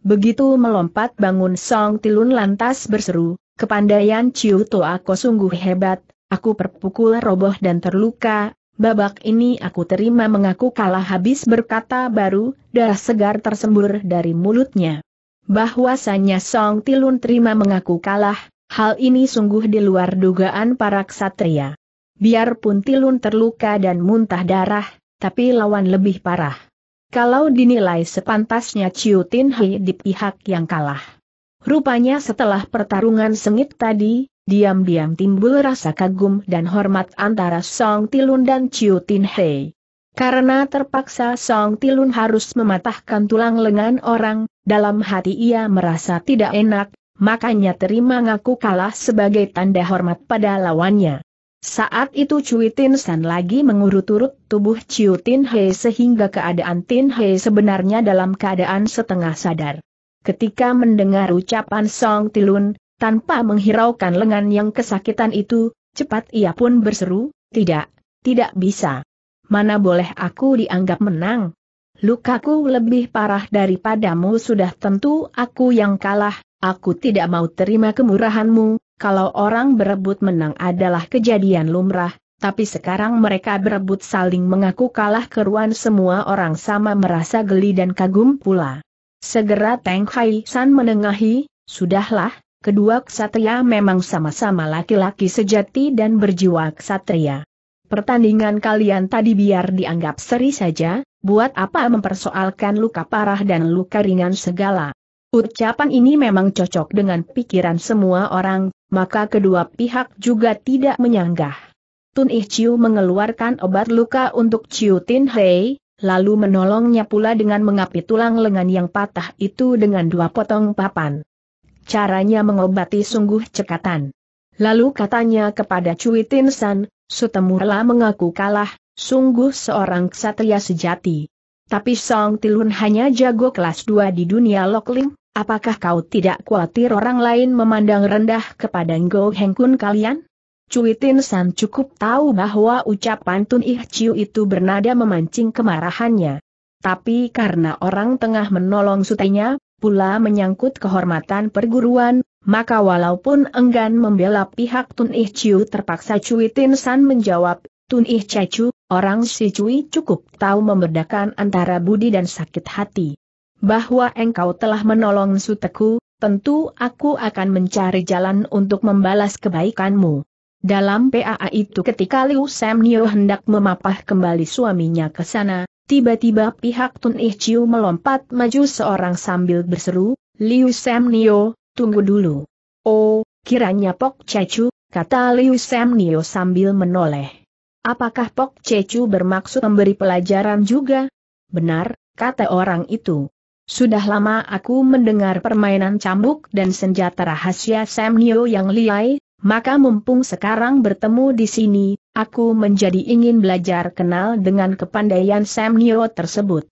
Speaker 1: Begitu melompat bangun Song Tilun lantas berseru, kepandaian Ciu aku sungguh hebat, aku perpukul roboh dan terluka, babak ini aku terima mengaku kalah habis berkata baru, darah segar tersembur dari mulutnya. Bahwasanya Song Tilun terima mengaku kalah, Hal ini sungguh di luar dugaan para ksatria. Biarpun Tilun terluka dan muntah darah, tapi lawan lebih parah. Kalau dinilai sepantasnya Ciu Tin Hei di pihak yang kalah. Rupanya setelah pertarungan sengit tadi, diam-diam timbul rasa kagum dan hormat antara Song Tilun dan Ciu Tin Hei. Karena terpaksa Song Tilun harus mematahkan tulang lengan orang, dalam hati ia merasa tidak enak, makanya terima ngaku kalah sebagai tanda hormat pada lawannya. Saat itu Cui Tin San lagi mengurut-urut tubuh Ciu Tin Hei sehingga keadaan Tin Hei sebenarnya dalam keadaan setengah sadar. Ketika mendengar ucapan Song Tilun, tanpa menghiraukan lengan yang kesakitan itu, cepat ia pun berseru, tidak, tidak bisa. Mana boleh aku dianggap menang? Lukaku lebih parah daripadamu sudah tentu aku yang kalah, Aku tidak mau terima kemurahanmu, kalau orang berebut menang adalah kejadian lumrah, tapi sekarang mereka berebut saling mengaku kalah keruan semua orang sama merasa geli dan kagum pula. Segera Teng Hai San menengahi, sudahlah, kedua ksatria memang sama-sama laki-laki sejati dan berjiwa ksatria. Pertandingan kalian tadi biar dianggap seri saja, buat apa mempersoalkan luka parah dan luka ringan segala. Ucapan ini memang cocok dengan pikiran semua orang, maka kedua pihak juga tidak menyanggah. Tun Ichiu mengeluarkan obat luka untuk Chiu Tin Hei, lalu menolongnya pula dengan mengapit tulang lengan yang patah itu dengan dua potong papan. Caranya mengobati sungguh cekatan. Lalu katanya kepada Cui Tin San, Sutemurla mengaku kalah, sungguh seorang ksatria sejati. Tapi Song Tilun hanya jago kelas 2 di dunia Lokling, Apakah kau tidak khawatir orang lain memandang rendah kepada Ngo Heng Kun kalian? Cuitin San cukup tahu bahwa ucapan Tun Ih Chiu itu bernada memancing kemarahannya. Tapi karena orang tengah menolong sutenya, pula menyangkut kehormatan perguruan, maka walaupun enggan membela pihak Tun Ih Chiu terpaksa Cuitin San menjawab, Tun Ih Chiu, orang si Cui cukup tahu membedakan antara budi dan sakit hati bahwa engkau telah menolong suteku, tentu aku akan mencari jalan untuk membalas kebaikanmu. Dalam PAA itu ketika Liu Sam Nio hendak memapah kembali suaminya ke sana, tiba-tiba pihak Tun Ih melompat maju seorang sambil berseru, Liu Sam Nio, tunggu dulu. Oh, kiranya Pok Cecu, kata Liu Sam Nio sambil menoleh. Apakah Pok Cecu bermaksud memberi pelajaran juga? Benar, kata orang itu. Sudah lama aku mendengar permainan cambuk dan senjata rahasia Sam Neo yang liai, maka mumpung sekarang bertemu di sini, aku menjadi ingin belajar kenal dengan kepandaian Sam Neo tersebut.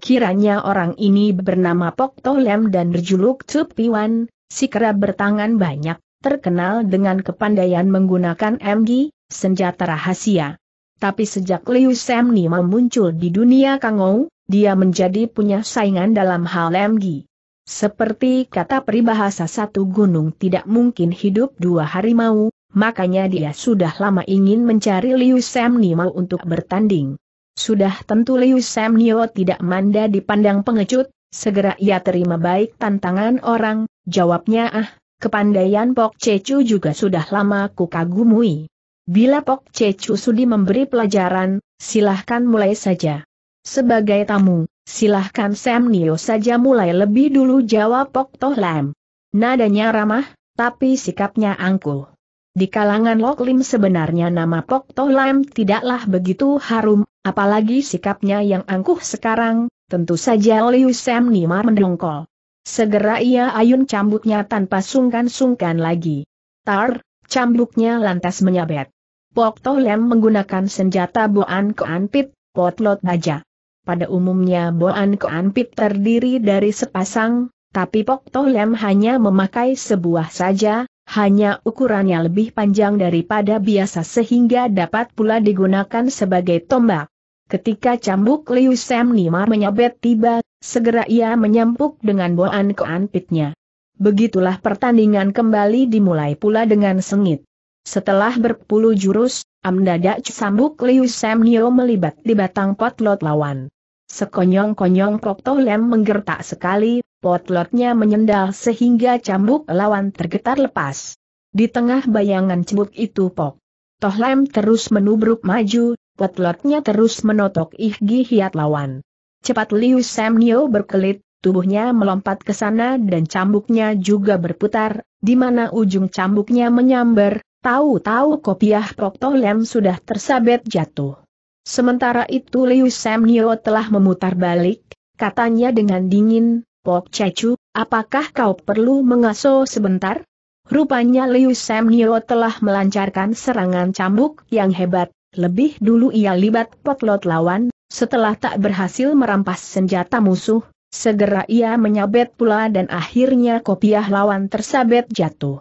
Speaker 1: Kiranya orang ini bernama Pok Tolem dan berjuluk Cup Piwan, si kera bertangan banyak, terkenal dengan kepandaian menggunakan MG, senjata rahasia. Tapi sejak Liu Sam Neo muncul di dunia Kangou, dia menjadi punya saingan dalam hal MG. Seperti kata peribahasa satu gunung tidak mungkin hidup dua harimau, makanya dia sudah lama ingin mencari Liu Sam Nio untuk bertanding. Sudah tentu Liu Sam Nio tidak manda dipandang pengecut, segera ia terima baik tantangan orang, jawabnya ah, kepandaian Pok Cecu juga sudah lama kukagumui. Bila Pok Cecu sudi memberi pelajaran, silahkan mulai saja. Sebagai tamu, silahkan Sam Nio saja mulai lebih dulu jawab Pok Toh Lam. Nadanya ramah, tapi sikapnya angkuh. Di kalangan Lok Lim sebenarnya nama Pok Toh Lam tidaklah begitu harum, apalagi sikapnya yang angkuh sekarang, tentu saja Liu Sam Nima mendongkol. Segera ia ayun cambuknya tanpa sungkan-sungkan lagi. Tar, cambuknya lantas menyabet. Pok Toh Lam menggunakan senjata buan keanpit, potlot baja. Pada umumnya Boan Keanpit terdiri dari sepasang, tapi Pok Toh Lem hanya memakai sebuah saja, hanya ukurannya lebih panjang daripada biasa sehingga dapat pula digunakan sebagai tombak. Ketika cambuk Liu Sam Nimar menyabet tiba, segera ia menyampuk dengan boan keanpitnya. Begitulah pertandingan kembali dimulai pula dengan sengit. Setelah berpuluh jurus, amdadak sambuk Liu Sam melibat di batang potlot lawan. Sekonyong-konyong Kokto Lem menggertak sekali, potlotnya menyendal sehingga cambuk lawan tergetar lepas. Di tengah bayangan cambuk itu Pok. Toh Lem terus menubruk maju, potlotnya terus menotok Ihgi Hiat lawan. Cepat Liu Sam berkelit, tubuhnya melompat ke sana dan cambuknya juga berputar, di mana ujung cambuknya menyambar, Tahu-tahu kopiah Proktolem Lem sudah tersabet jatuh. Sementara itu Liu Samnio telah memutar balik, katanya dengan dingin, Pok Cecu, apakah kau perlu mengasuh sebentar? Rupanya Liu Samnio telah melancarkan serangan cambuk yang hebat, lebih dulu ia libat potlot lawan, setelah tak berhasil merampas senjata musuh, segera ia menyabet pula dan akhirnya kopiah lawan tersabet jatuh.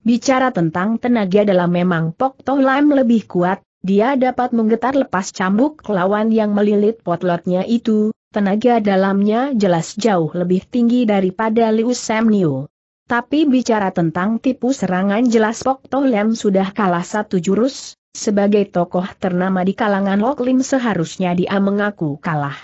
Speaker 1: Bicara tentang tenaga dalam memang Pok Toh Lam lebih kuat, dia dapat menggetar lepas cambuk lawan yang melilit potlotnya itu, tenaga dalamnya jelas jauh lebih tinggi daripada Liu Sam Niu. Tapi bicara tentang tipu serangan jelas Pok Toh Lam sudah kalah satu jurus, sebagai tokoh ternama di kalangan Lok Lim seharusnya dia mengaku kalah.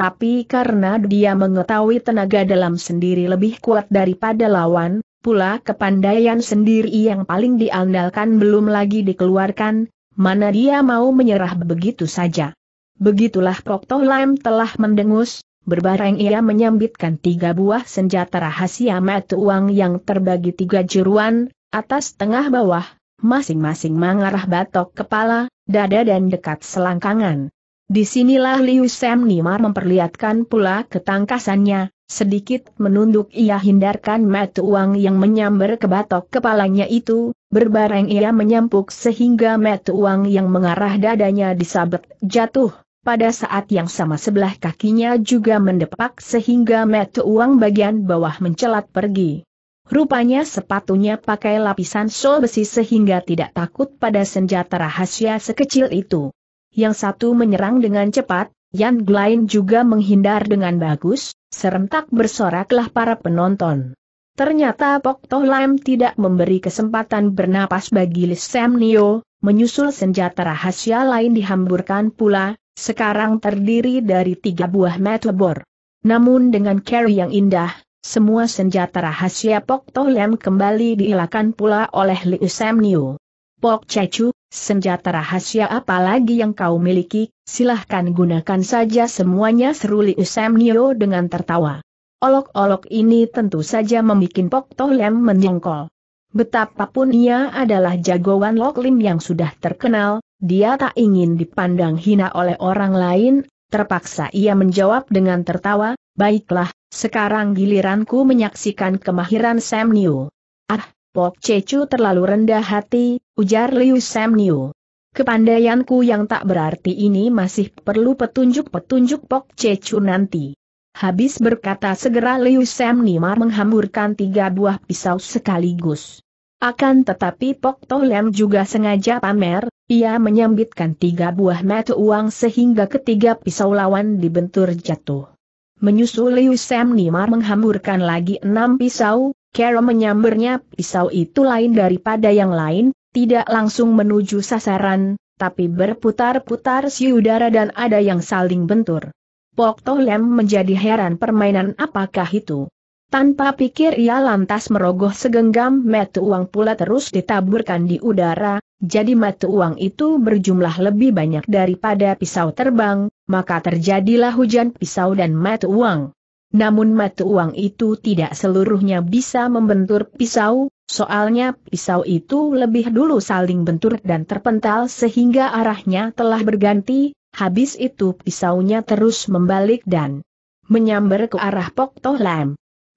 Speaker 1: Tapi karena dia mengetahui tenaga dalam sendiri lebih kuat daripada lawan, pula kepandaian sendiri yang paling diandalkan belum lagi dikeluarkan, mana dia mau menyerah begitu saja. Begitulah Pok telah mendengus, berbareng ia menyambitkan tiga buah senjata rahasia mata uang yang terbagi tiga jeruan, atas tengah bawah, masing-masing mengarah batok kepala, dada dan dekat selangkangan. Disinilah Liu Sam Nimar memperlihatkan pula ketangkasannya, Sedikit menunduk ia hindarkan metu uang yang menyambar ke batok kepalanya itu, berbareng ia menyampuk sehingga metu uang yang mengarah dadanya disabet jatuh. Pada saat yang sama sebelah kakinya juga mendepak sehingga metu uang bagian bawah mencelat pergi. Rupanya sepatunya pakai lapisan sol besi sehingga tidak takut pada senjata rahasia sekecil itu. Yang satu menyerang dengan cepat, Yan Glain juga menghindar dengan bagus, Serentak bersoraklah para penonton. Ternyata Pok Toh tidak memberi kesempatan bernapas bagi Lis Sam Nio, menyusul senjata rahasia lain dihamburkan pula, sekarang terdiri dari tiga buah metebor. Namun dengan carry yang indah, semua senjata rahasia Pok Toh kembali diilakan pula oleh Liu Sam Nio. Pok Cecu, Senjata rahasia apa lagi yang kau miliki, silahkan gunakan saja semuanya seru Liu Samnio dengan tertawa. Olok-olok ini tentu saja membuat Pok Toh Lem menyongkol. Betapapun ia adalah jagoan loklim yang sudah terkenal, dia tak ingin dipandang hina oleh orang lain, terpaksa ia menjawab dengan tertawa, baiklah, sekarang giliranku menyaksikan kemahiran Sam Niu. Ah, Pok Cecu terlalu rendah hati, ujar Liu Sam Niu. Kepandaianku yang tak berarti ini masih perlu petunjuk-petunjuk Pok Cecu nanti. Habis berkata segera Liu Sam Nimar menghamburkan tiga buah pisau sekaligus. Akan tetapi Pok Tolem juga sengaja pamer, ia menyambitkan tiga buah mata uang sehingga ketiga pisau lawan dibentur jatuh. Menyusul Liu Sam Nimar menghamburkan lagi enam pisau, Kero menyambernya pisau itu lain daripada yang lain, tidak langsung menuju sasaran, tapi berputar-putar si udara dan ada yang saling bentur. Pok Tolem menjadi heran permainan apakah itu. Tanpa pikir ia lantas merogoh segenggam metu uang pula terus ditaburkan di udara, jadi metu uang itu berjumlah lebih banyak daripada pisau terbang, maka terjadilah hujan pisau dan metu uang. Namun mata uang itu tidak seluruhnya bisa membentur pisau, soalnya pisau itu lebih dulu saling bentur dan terpental sehingga arahnya telah berganti, habis itu pisaunya terus membalik dan menyambar ke arah Pok Toh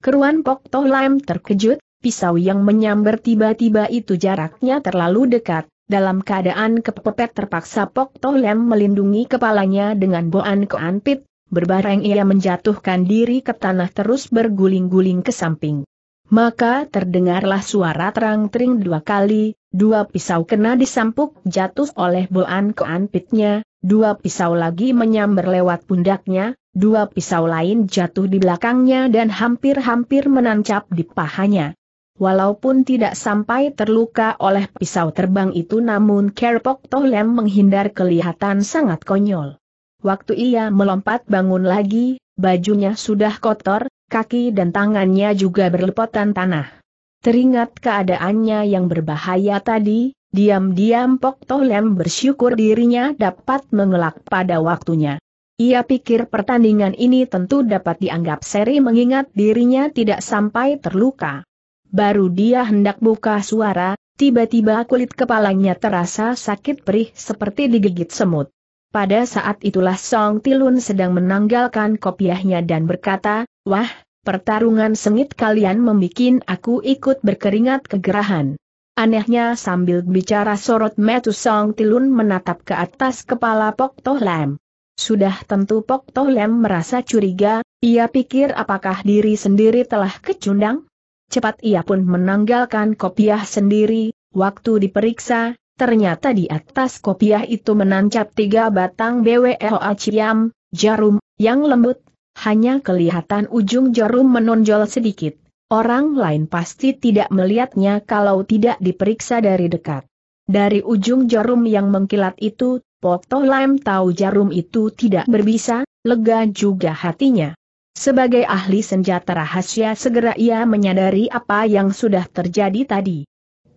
Speaker 1: Keruan Pok Toh terkejut, pisau yang menyambar tiba-tiba itu jaraknya terlalu dekat, dalam keadaan kepepet terpaksa Pok Toh melindungi kepalanya dengan boan keanpit, berbareng ia menjatuhkan diri ke tanah terus berguling-guling ke samping. Maka terdengarlah suara terang-tering dua kali, dua pisau kena disampuk jatuh oleh boan ke anpitnya, dua pisau lagi menyambar lewat pundaknya, dua pisau lain jatuh di belakangnya dan hampir-hampir menancap di pahanya. Walaupun tidak sampai terluka oleh pisau terbang itu namun Kerpok Tohlem menghindar kelihatan sangat konyol. Waktu ia melompat bangun lagi, bajunya sudah kotor, kaki dan tangannya juga berlepotan tanah. Teringat keadaannya yang berbahaya tadi, diam-diam Pok bersyukur dirinya dapat mengelak pada waktunya. Ia pikir pertandingan ini tentu dapat dianggap seri mengingat dirinya tidak sampai terluka. Baru dia hendak buka suara, tiba-tiba kulit kepalanya terasa sakit perih seperti digigit semut. Pada saat itulah Song Tilun sedang menanggalkan kopiahnya dan berkata, Wah, pertarungan sengit kalian membuat aku ikut berkeringat kegerahan. Anehnya sambil bicara sorot metu Song Tilun menatap ke atas kepala Pok Toh Lam. Sudah tentu Pok Toh Lam merasa curiga, ia pikir apakah diri sendiri telah kecundang? Cepat ia pun menanggalkan kopiah sendiri, waktu diperiksa, Ternyata di atas kopiah itu menancap tiga batang BWO Ciam, jarum, yang lembut, hanya kelihatan ujung jarum menonjol sedikit. Orang lain pasti tidak melihatnya kalau tidak diperiksa dari dekat. Dari ujung jarum yang mengkilat itu, Pokto Lam tahu jarum itu tidak berbisa, lega juga hatinya. Sebagai ahli senjata rahasia segera ia menyadari apa yang sudah terjadi tadi.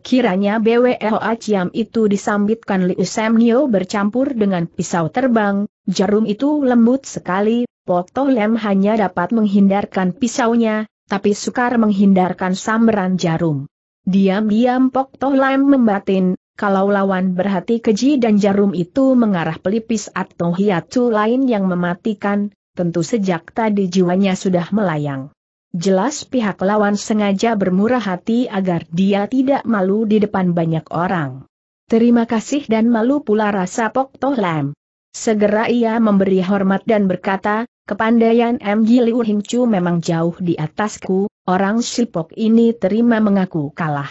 Speaker 1: Kiranya BWEOA Ciam itu disambitkan Liu Samnio bercampur dengan pisau terbang, jarum itu lembut sekali, Pok Toh Lem hanya dapat menghindarkan pisaunya, tapi sukar menghindarkan sambaran jarum. Diam-diam Pok Toh Lem membatin, kalau lawan berhati keji dan jarum itu mengarah pelipis atau hiatu lain yang mematikan, tentu sejak tadi jiwanya sudah melayang. Jelas pihak lawan sengaja bermurah hati agar dia tidak malu di depan banyak orang. Terima kasih dan malu pula rasa Pok Toh Lam. Segera ia memberi hormat dan berkata, kepandaian M. Giliu Liu Hing Chu memang jauh di atasku, orang Sipok ini terima mengaku kalah.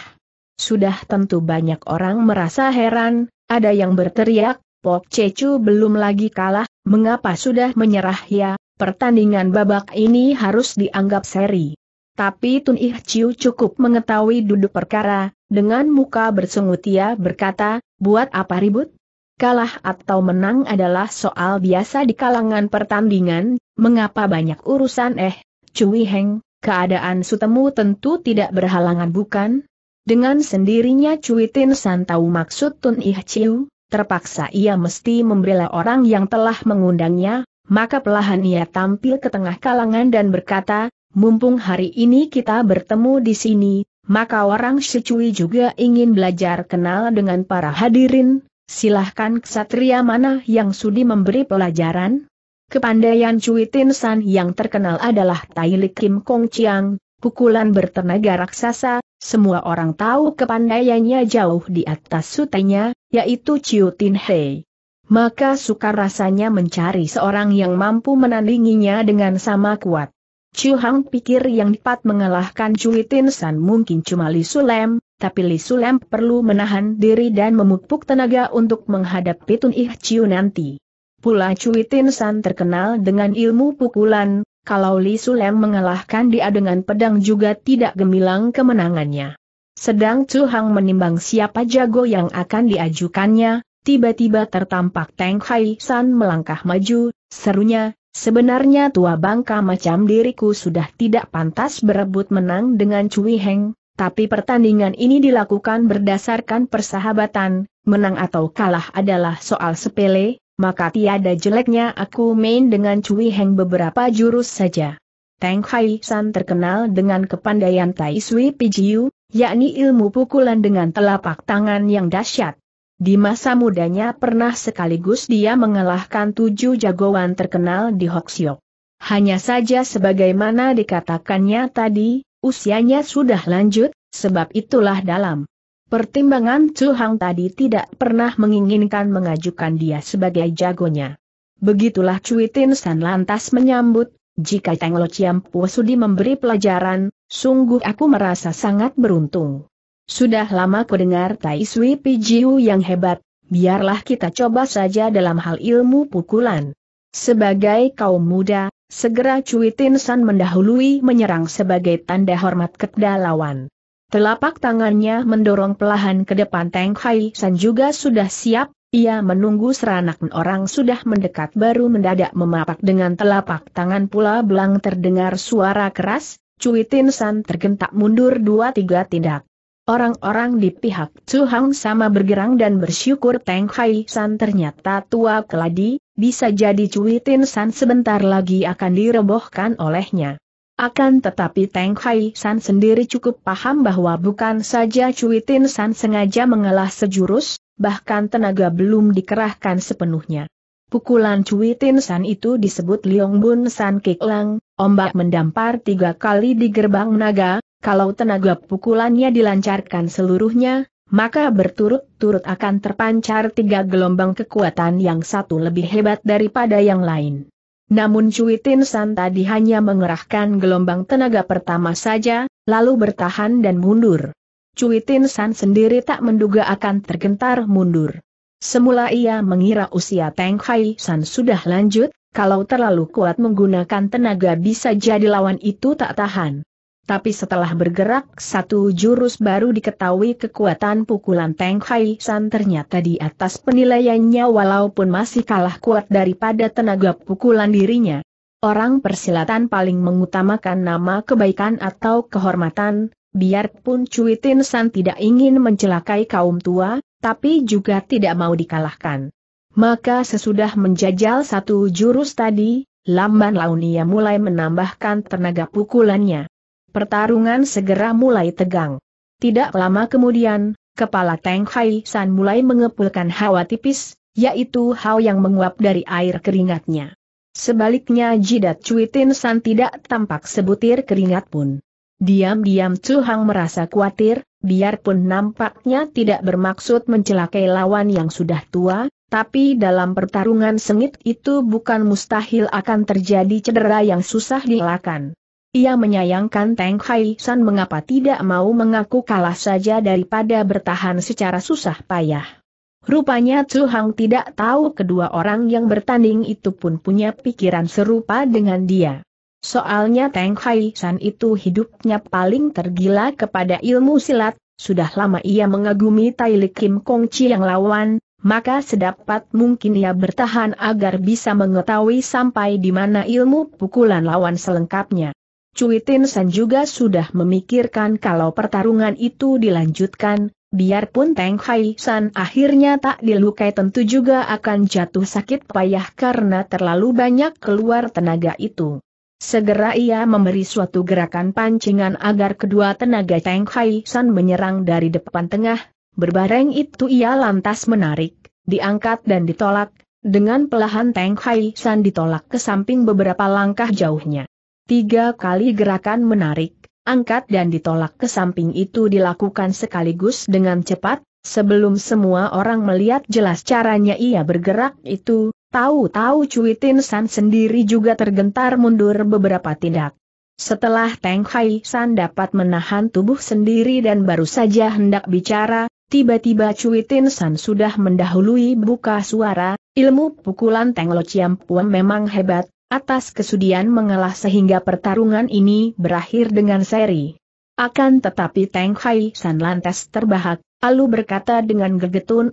Speaker 1: Sudah tentu banyak orang merasa heran, ada yang berteriak, Pok Cecu belum lagi kalah, mengapa sudah menyerah ya, pertandingan babak ini harus dianggap seri. Tapi Tun Ih Chiu cukup mengetahui duduk perkara, dengan muka bersungut ia berkata, buat apa ribut? Kalah atau menang adalah soal biasa di kalangan pertandingan, mengapa banyak urusan eh, Cui Heng, keadaan sutemu tentu tidak berhalangan bukan? Dengan sendirinya Cui Tin San tahu maksud Tun Ih Chiu, terpaksa ia mesti membela orang yang telah mengundangnya, maka pelahan ia tampil ke tengah kalangan dan berkata, mumpung hari ini kita bertemu di sini, maka orang secui juga ingin belajar kenal dengan para hadirin, silahkan ksatria mana yang sudi memberi pelajaran? Kepandaian Cui Tin San yang terkenal adalah Tai Li Kim Kong Chiang, pukulan bertenaga raksasa, semua orang tahu kepandaiannya jauh di atas sutenya, yaitu Ciu Tin Hei maka sukar rasanya mencari seorang yang mampu menandinginya dengan sama kuat. Chu Hang pikir yang dapat mengalahkan Cui Tin San mungkin cuma Li Sulem, tapi Li Sulem perlu menahan diri dan memupuk tenaga untuk menghadapi Tun Ih Chiu nanti. Pula Cui Tin San terkenal dengan ilmu pukulan, kalau Li Sulem mengalahkan dia dengan pedang juga tidak gemilang kemenangannya. Sedang Chu Hang menimbang siapa jago yang akan diajukannya, tiba-tiba tertampak Teng Hai San melangkah maju, serunya, sebenarnya tua bangka macam diriku sudah tidak pantas berebut menang dengan Cui Heng, tapi pertandingan ini dilakukan berdasarkan persahabatan, menang atau kalah adalah soal sepele, maka tiada jeleknya aku main dengan Cui Heng beberapa jurus saja. Teng Hai San terkenal dengan kepandaian Tai Sui Pijiu, yakni ilmu pukulan dengan telapak tangan yang dahsyat. Di masa mudanya pernah sekaligus dia mengalahkan tujuh jagoan terkenal di Hoksiok. Hanya saja sebagaimana dikatakannya tadi, usianya sudah lanjut, sebab itulah dalam pertimbangan Chu Hang tadi tidak pernah menginginkan mengajukan dia sebagai jagonya. Begitulah Cui Tin San lantas menyambut, jika Teng Lo Chiam Pua Sudi memberi pelajaran, sungguh aku merasa sangat beruntung. Sudah lama dengar Tai Sui Pijiu yang hebat, biarlah kita coba saja dalam hal ilmu pukulan. Sebagai kaum muda, segera Cui Tin San mendahului menyerang sebagai tanda hormat kepada lawan. Telapak tangannya mendorong pelahan ke depan Teng Hai San juga sudah siap, ia menunggu seranak orang sudah mendekat baru mendadak memapak dengan telapak tangan pula belang terdengar suara keras, Cui Tin San tergentak mundur dua tiga tindak. Orang-orang di pihak Chu Hang sama bergerang dan bersyukur Teng Hai San ternyata tua keladi, bisa jadi Cui Tin San sebentar lagi akan direbohkan olehnya. Akan tetapi Teng Hai San sendiri cukup paham bahwa bukan saja Cui Tin San sengaja mengalah sejurus, bahkan tenaga belum dikerahkan sepenuhnya. Pukulan Cui Tin San itu disebut Liong Bun San Kik Lang, ombak mendampar tiga kali di gerbang naga, kalau tenaga pukulannya dilancarkan seluruhnya, maka berturut-turut akan terpancar tiga gelombang kekuatan yang satu lebih hebat daripada yang lain. Namun Cui Tin San tadi hanya mengerahkan gelombang tenaga pertama saja, lalu bertahan dan mundur. Cui Tin San sendiri tak menduga akan tergentar mundur. Semula ia mengira usia Teng Hai San sudah lanjut, kalau terlalu kuat menggunakan tenaga bisa jadi lawan itu tak tahan. Tapi setelah bergerak satu jurus baru diketahui kekuatan pukulan Teng Hai San ternyata di atas penilaiannya walaupun masih kalah kuat daripada tenaga pukulan dirinya. Orang persilatan paling mengutamakan nama kebaikan atau kehormatan, biarpun Cuitin San tidak ingin mencelakai kaum tua, tapi juga tidak mau dikalahkan. Maka sesudah menjajal satu jurus tadi, lamban launia mulai menambahkan tenaga pukulannya. Pertarungan segera mulai tegang. Tidak lama kemudian, kepala Teng Hai San mulai mengepulkan hawa tipis, yaitu hawa yang menguap dari air keringatnya. Sebaliknya jidat Cuitin San tidak tampak sebutir keringat pun. Diam-diam Chu Hang merasa khawatir, biarpun nampaknya tidak bermaksud mencelakai lawan yang sudah tua, tapi dalam pertarungan sengit itu bukan mustahil akan terjadi cedera yang susah dielakkan. Ia menyayangkan Teng Hai San mengapa tidak mau mengaku kalah saja daripada bertahan secara susah payah. Rupanya Chu Hang tidak tahu kedua orang yang bertanding itu pun punya pikiran serupa dengan dia. Soalnya Teng Hai San itu hidupnya paling tergila kepada ilmu silat, sudah lama ia mengagumi Tai Li Kim Kong Chi yang lawan, maka sedapat mungkin ia bertahan agar bisa mengetahui sampai di mana ilmu pukulan lawan selengkapnya. Cuitin San juga sudah memikirkan kalau pertarungan itu dilanjutkan, biarpun Teng Hai San akhirnya tak dilukai tentu juga akan jatuh sakit payah karena terlalu banyak keluar tenaga itu. Segera ia memberi suatu gerakan pancingan agar kedua tenaga Tang Hai San menyerang dari depan tengah, berbareng itu ia lantas menarik, diangkat dan ditolak, dengan pelahan Tang Hai San ditolak ke samping beberapa langkah jauhnya. Tiga kali gerakan menarik, angkat dan ditolak ke samping itu dilakukan sekaligus dengan cepat, sebelum semua orang melihat jelas caranya ia bergerak itu, Tahu-tahu Cui Tin San sendiri juga tergentar mundur beberapa tindak. Setelah Teng Hai San dapat menahan tubuh sendiri dan baru saja hendak bicara, tiba-tiba Cui Tin San sudah mendahului buka suara, ilmu pukulan Teng Lo Chiam Puan memang hebat, atas kesudian mengalah sehingga pertarungan ini berakhir dengan seri. Akan tetapi Teng Hai San lantas terbahak, lalu berkata dengan gegetun,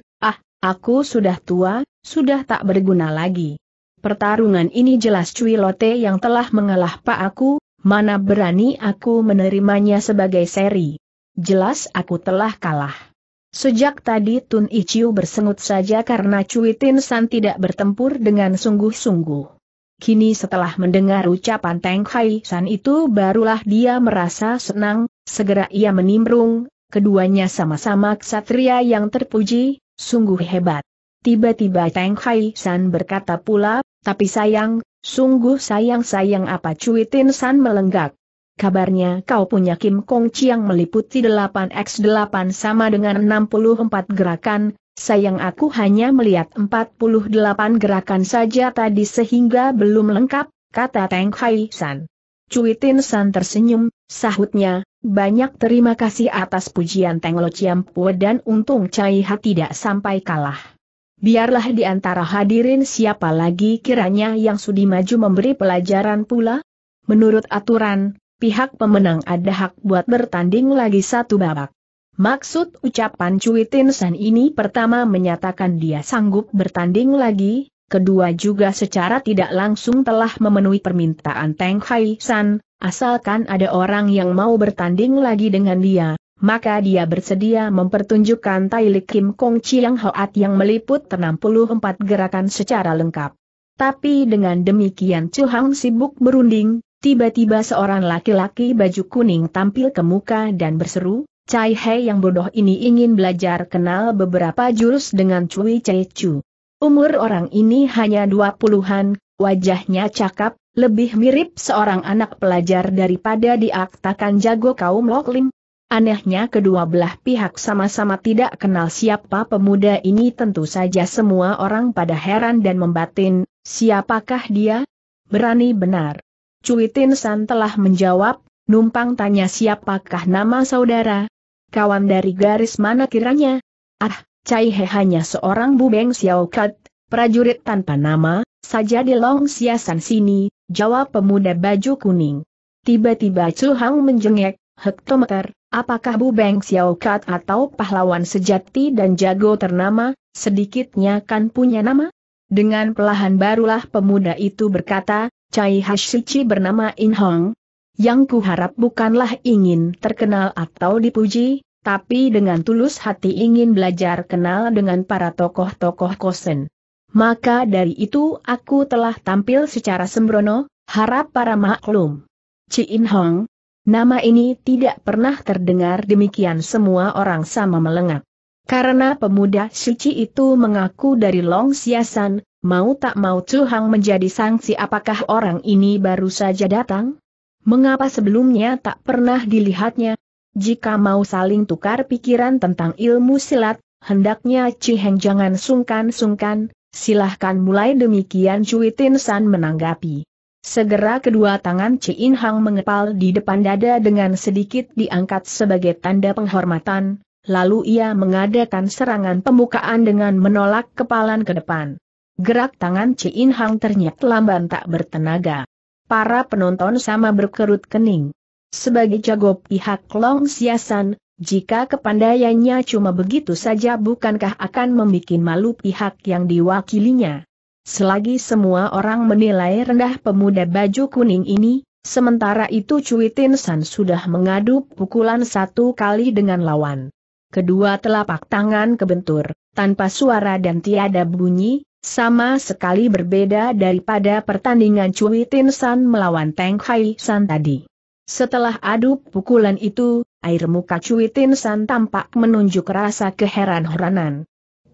Speaker 1: Aku sudah tua, sudah tak berguna lagi. Pertarungan ini jelas Cui Lote yang telah mengalah pak aku, mana berani aku menerimanya sebagai seri. Jelas aku telah kalah. Sejak tadi Tun Ichiu bersengut saja karena Cui Tin San tidak bertempur dengan sungguh-sungguh. Kini setelah mendengar ucapan Teng Hai San itu barulah dia merasa senang, segera ia menimbrung, keduanya sama-sama ksatria yang terpuji, Sungguh hebat. Tiba-tiba Teng Hai San berkata pula, tapi sayang, sungguh sayang-sayang apa Cuitin San melenggak. Kabarnya kau punya Kim Kong Chiang meliputi 8x8 sama dengan 64 gerakan, sayang aku hanya melihat 48 gerakan saja tadi sehingga belum lengkap, kata Teng Hai San. Cuitin San tersenyum, sahutnya, banyak terima kasih atas pujian Teng Lo Pue dan untung Cai Ha tidak sampai kalah. Biarlah di antara hadirin siapa lagi kiranya yang sudi maju memberi pelajaran pula? Menurut aturan, pihak pemenang ada hak buat bertanding lagi satu babak. Maksud ucapan Cuitin San ini pertama menyatakan dia sanggup bertanding lagi, kedua juga secara tidak langsung telah memenuhi permintaan Teng Hai San, asalkan ada orang yang mau bertanding lagi dengan dia, maka dia bersedia mempertunjukkan Li Kim Kong Chiang Hoat yang meliput 64 gerakan secara lengkap. Tapi dengan demikian Chu Hang sibuk berunding, tiba-tiba seorang laki-laki baju kuning tampil ke muka dan berseru, Cai He yang bodoh ini ingin belajar kenal beberapa jurus dengan Cui Cai Chu. Umur orang ini hanya dua puluhan, wajahnya cakap, lebih mirip seorang anak pelajar daripada diaktakan jago kaum Loklim. Anehnya kedua belah pihak sama-sama tidak kenal siapa pemuda ini tentu saja semua orang pada heran dan membatin, siapakah dia? Berani benar. Cuitin San telah menjawab, numpang tanya siapakah nama saudara? Kawan dari garis mana kiranya? Ah, Cai He hanya seorang bubeng Xiao Kat, prajurit tanpa nama, saja di Long Siasan sini, jawab pemuda baju kuning. Tiba-tiba Chu Hang menjengek, hektometer, apakah Bu Beng Xiao Kat atau pahlawan sejati dan jago ternama, sedikitnya kan punya nama? Dengan pelahan barulah pemuda itu berkata, Cai Hashichi bernama In Hong. Yang kuharap bukanlah ingin terkenal atau dipuji, tapi dengan tulus hati ingin belajar kenal dengan para tokoh-tokoh kosen. Maka dari itu aku telah tampil secara sembrono, harap para maklum. In Hong. Nama ini tidak pernah terdengar demikian semua orang sama melengak. Karena pemuda suci itu mengaku dari Long Siasan, mau tak mau Chu Hang menjadi sanksi apakah orang ini baru saja datang? Mengapa sebelumnya tak pernah dilihatnya? Jika mau saling tukar pikiran tentang ilmu silat, hendaknya Ci Heng jangan sungkan-sungkan, Silahkan mulai demikian Cui Tin San menanggapi. Segera kedua tangan in Hang mengepal di depan dada dengan sedikit diangkat sebagai tanda penghormatan, lalu ia mengadakan serangan pembukaan dengan menolak kepalan ke depan. Gerak tangan in Hang ternyata lamban tak bertenaga. Para penonton sama berkerut kening. Sebagai jago pihak Long Siasan, jika kepandaiannya cuma begitu saja bukankah akan membuat malu pihak yang diwakilinya? Selagi semua orang menilai rendah pemuda baju kuning ini, sementara itu Cui Tin San sudah mengadu pukulan satu kali dengan lawan. Kedua telapak tangan kebentur, tanpa suara dan tiada bunyi, sama sekali berbeda daripada pertandingan Cui Tin San melawan Teng Hai San tadi. Setelah adu pukulan itu, air muka Cui Tin San tampak menunjuk rasa keheran-heranan.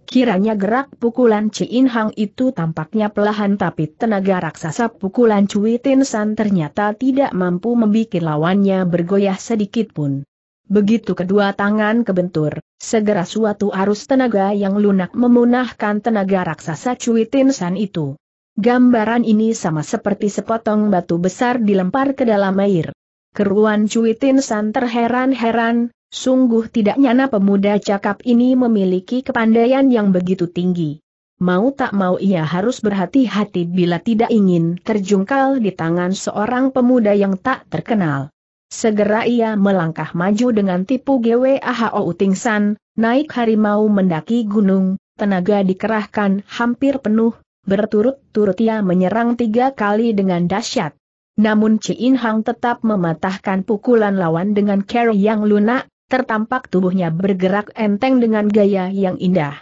Speaker 1: Kiranya gerak pukulan In Hang itu tampaknya pelahan tapi tenaga raksasa pukulan Cui Tin San ternyata tidak mampu membuat lawannya bergoyah sedikit pun. Begitu kedua tangan kebentur, segera suatu arus tenaga yang lunak memunahkan tenaga raksasa Cui Tin San itu. Gambaran ini sama seperti sepotong batu besar dilempar ke dalam air. Keruan Cuitin San terheran-heran, sungguh tidak nyana pemuda cakap ini memiliki kepandaian yang begitu tinggi. Mau tak mau ia harus berhati-hati bila tidak ingin terjungkal di tangan seorang pemuda yang tak terkenal. Segera ia melangkah maju dengan tipu gwe Uting San, naik harimau mendaki gunung, tenaga dikerahkan hampir penuh, berturut-turut ia menyerang tiga kali dengan dahsyat. Namun Chin Hang tetap mematahkan pukulan lawan dengan carry yang lunak, tertampak tubuhnya bergerak enteng dengan gaya yang indah.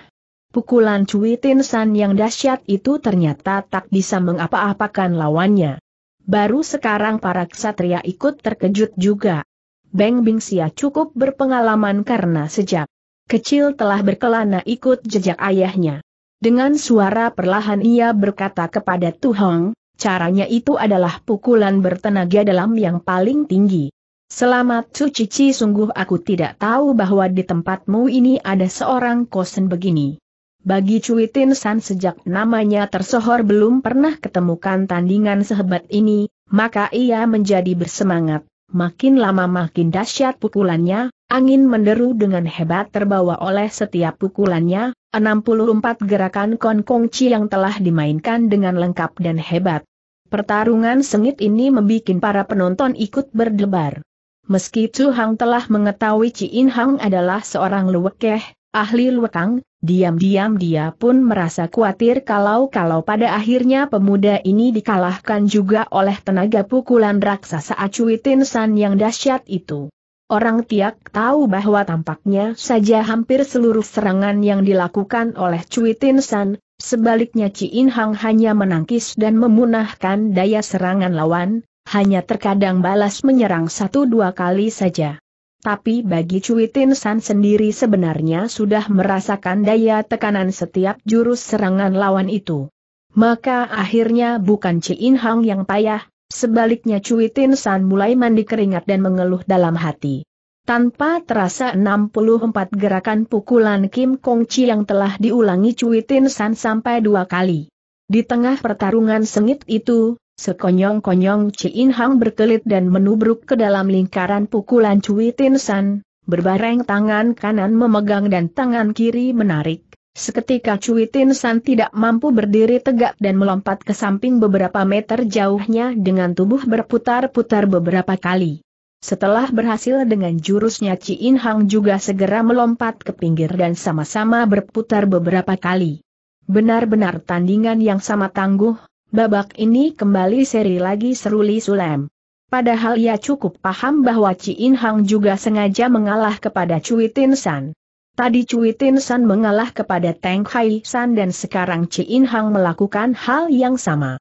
Speaker 1: Pukulan Cui Tin San yang dahsyat itu ternyata tak bisa mengapa-apakan lawannya. Baru sekarang para ksatria ikut terkejut juga. Beng Bing Xia cukup berpengalaman karena sejak kecil telah berkelana ikut jejak ayahnya. Dengan suara perlahan ia berkata kepada Tu Hong. Caranya itu adalah pukulan bertenaga dalam yang paling tinggi. Selamat cucici sungguh aku tidak tahu bahwa di tempatmu ini ada seorang kosen begini. Bagi Cuitin San sejak namanya tersohor belum pernah ketemukan tandingan sehebat ini, maka ia menjadi bersemangat. Makin lama makin dahsyat pukulannya, Angin menderu dengan hebat terbawa oleh setiap pukulannya, 64 gerakan Konkong Chi yang telah dimainkan dengan lengkap dan hebat. Pertarungan sengit ini membuat para penonton ikut berdebar. Meski Chu Hang telah mengetahui Ci In Hang adalah seorang luwekeh, ahli luwekang, diam-diam dia pun merasa khawatir kalau-kalau pada akhirnya pemuda ini dikalahkan juga oleh tenaga pukulan raksasa Acuitin San yang dahsyat itu. Orang Tiak tahu bahwa tampaknya saja hampir seluruh serangan yang dilakukan oleh Cui Tin San, sebaliknya In Hang hanya menangkis dan memunahkan daya serangan lawan, hanya terkadang balas menyerang satu dua kali saja. Tapi bagi Cui Tin San sendiri sebenarnya sudah merasakan daya tekanan setiap jurus serangan lawan itu. Maka akhirnya bukan In Hang yang payah, Sebaliknya Cui Tin San mulai mandi keringat dan mengeluh dalam hati. Tanpa terasa 64 gerakan pukulan Kim Kong Chi yang telah diulangi Cui Tin San sampai dua kali. Di tengah pertarungan sengit itu, sekonyong-konyong Chi In Hang berkelit dan menubruk ke dalam lingkaran pukulan Cui Tin San, berbareng tangan kanan memegang dan tangan kiri menarik. Seketika Cui Tin San tidak mampu berdiri tegak dan melompat ke samping beberapa meter jauhnya dengan tubuh berputar-putar beberapa kali. Setelah berhasil dengan jurusnya In Hang juga segera melompat ke pinggir dan sama-sama berputar beberapa kali. Benar-benar tandingan yang sama tangguh, babak ini kembali seri lagi seruli sulam. Padahal ia cukup paham bahwa In Hang juga sengaja mengalah kepada Cui Tin San. Tadi Cui Tin San mengalah kepada Teng Hai San dan sekarang In Hang melakukan hal yang sama.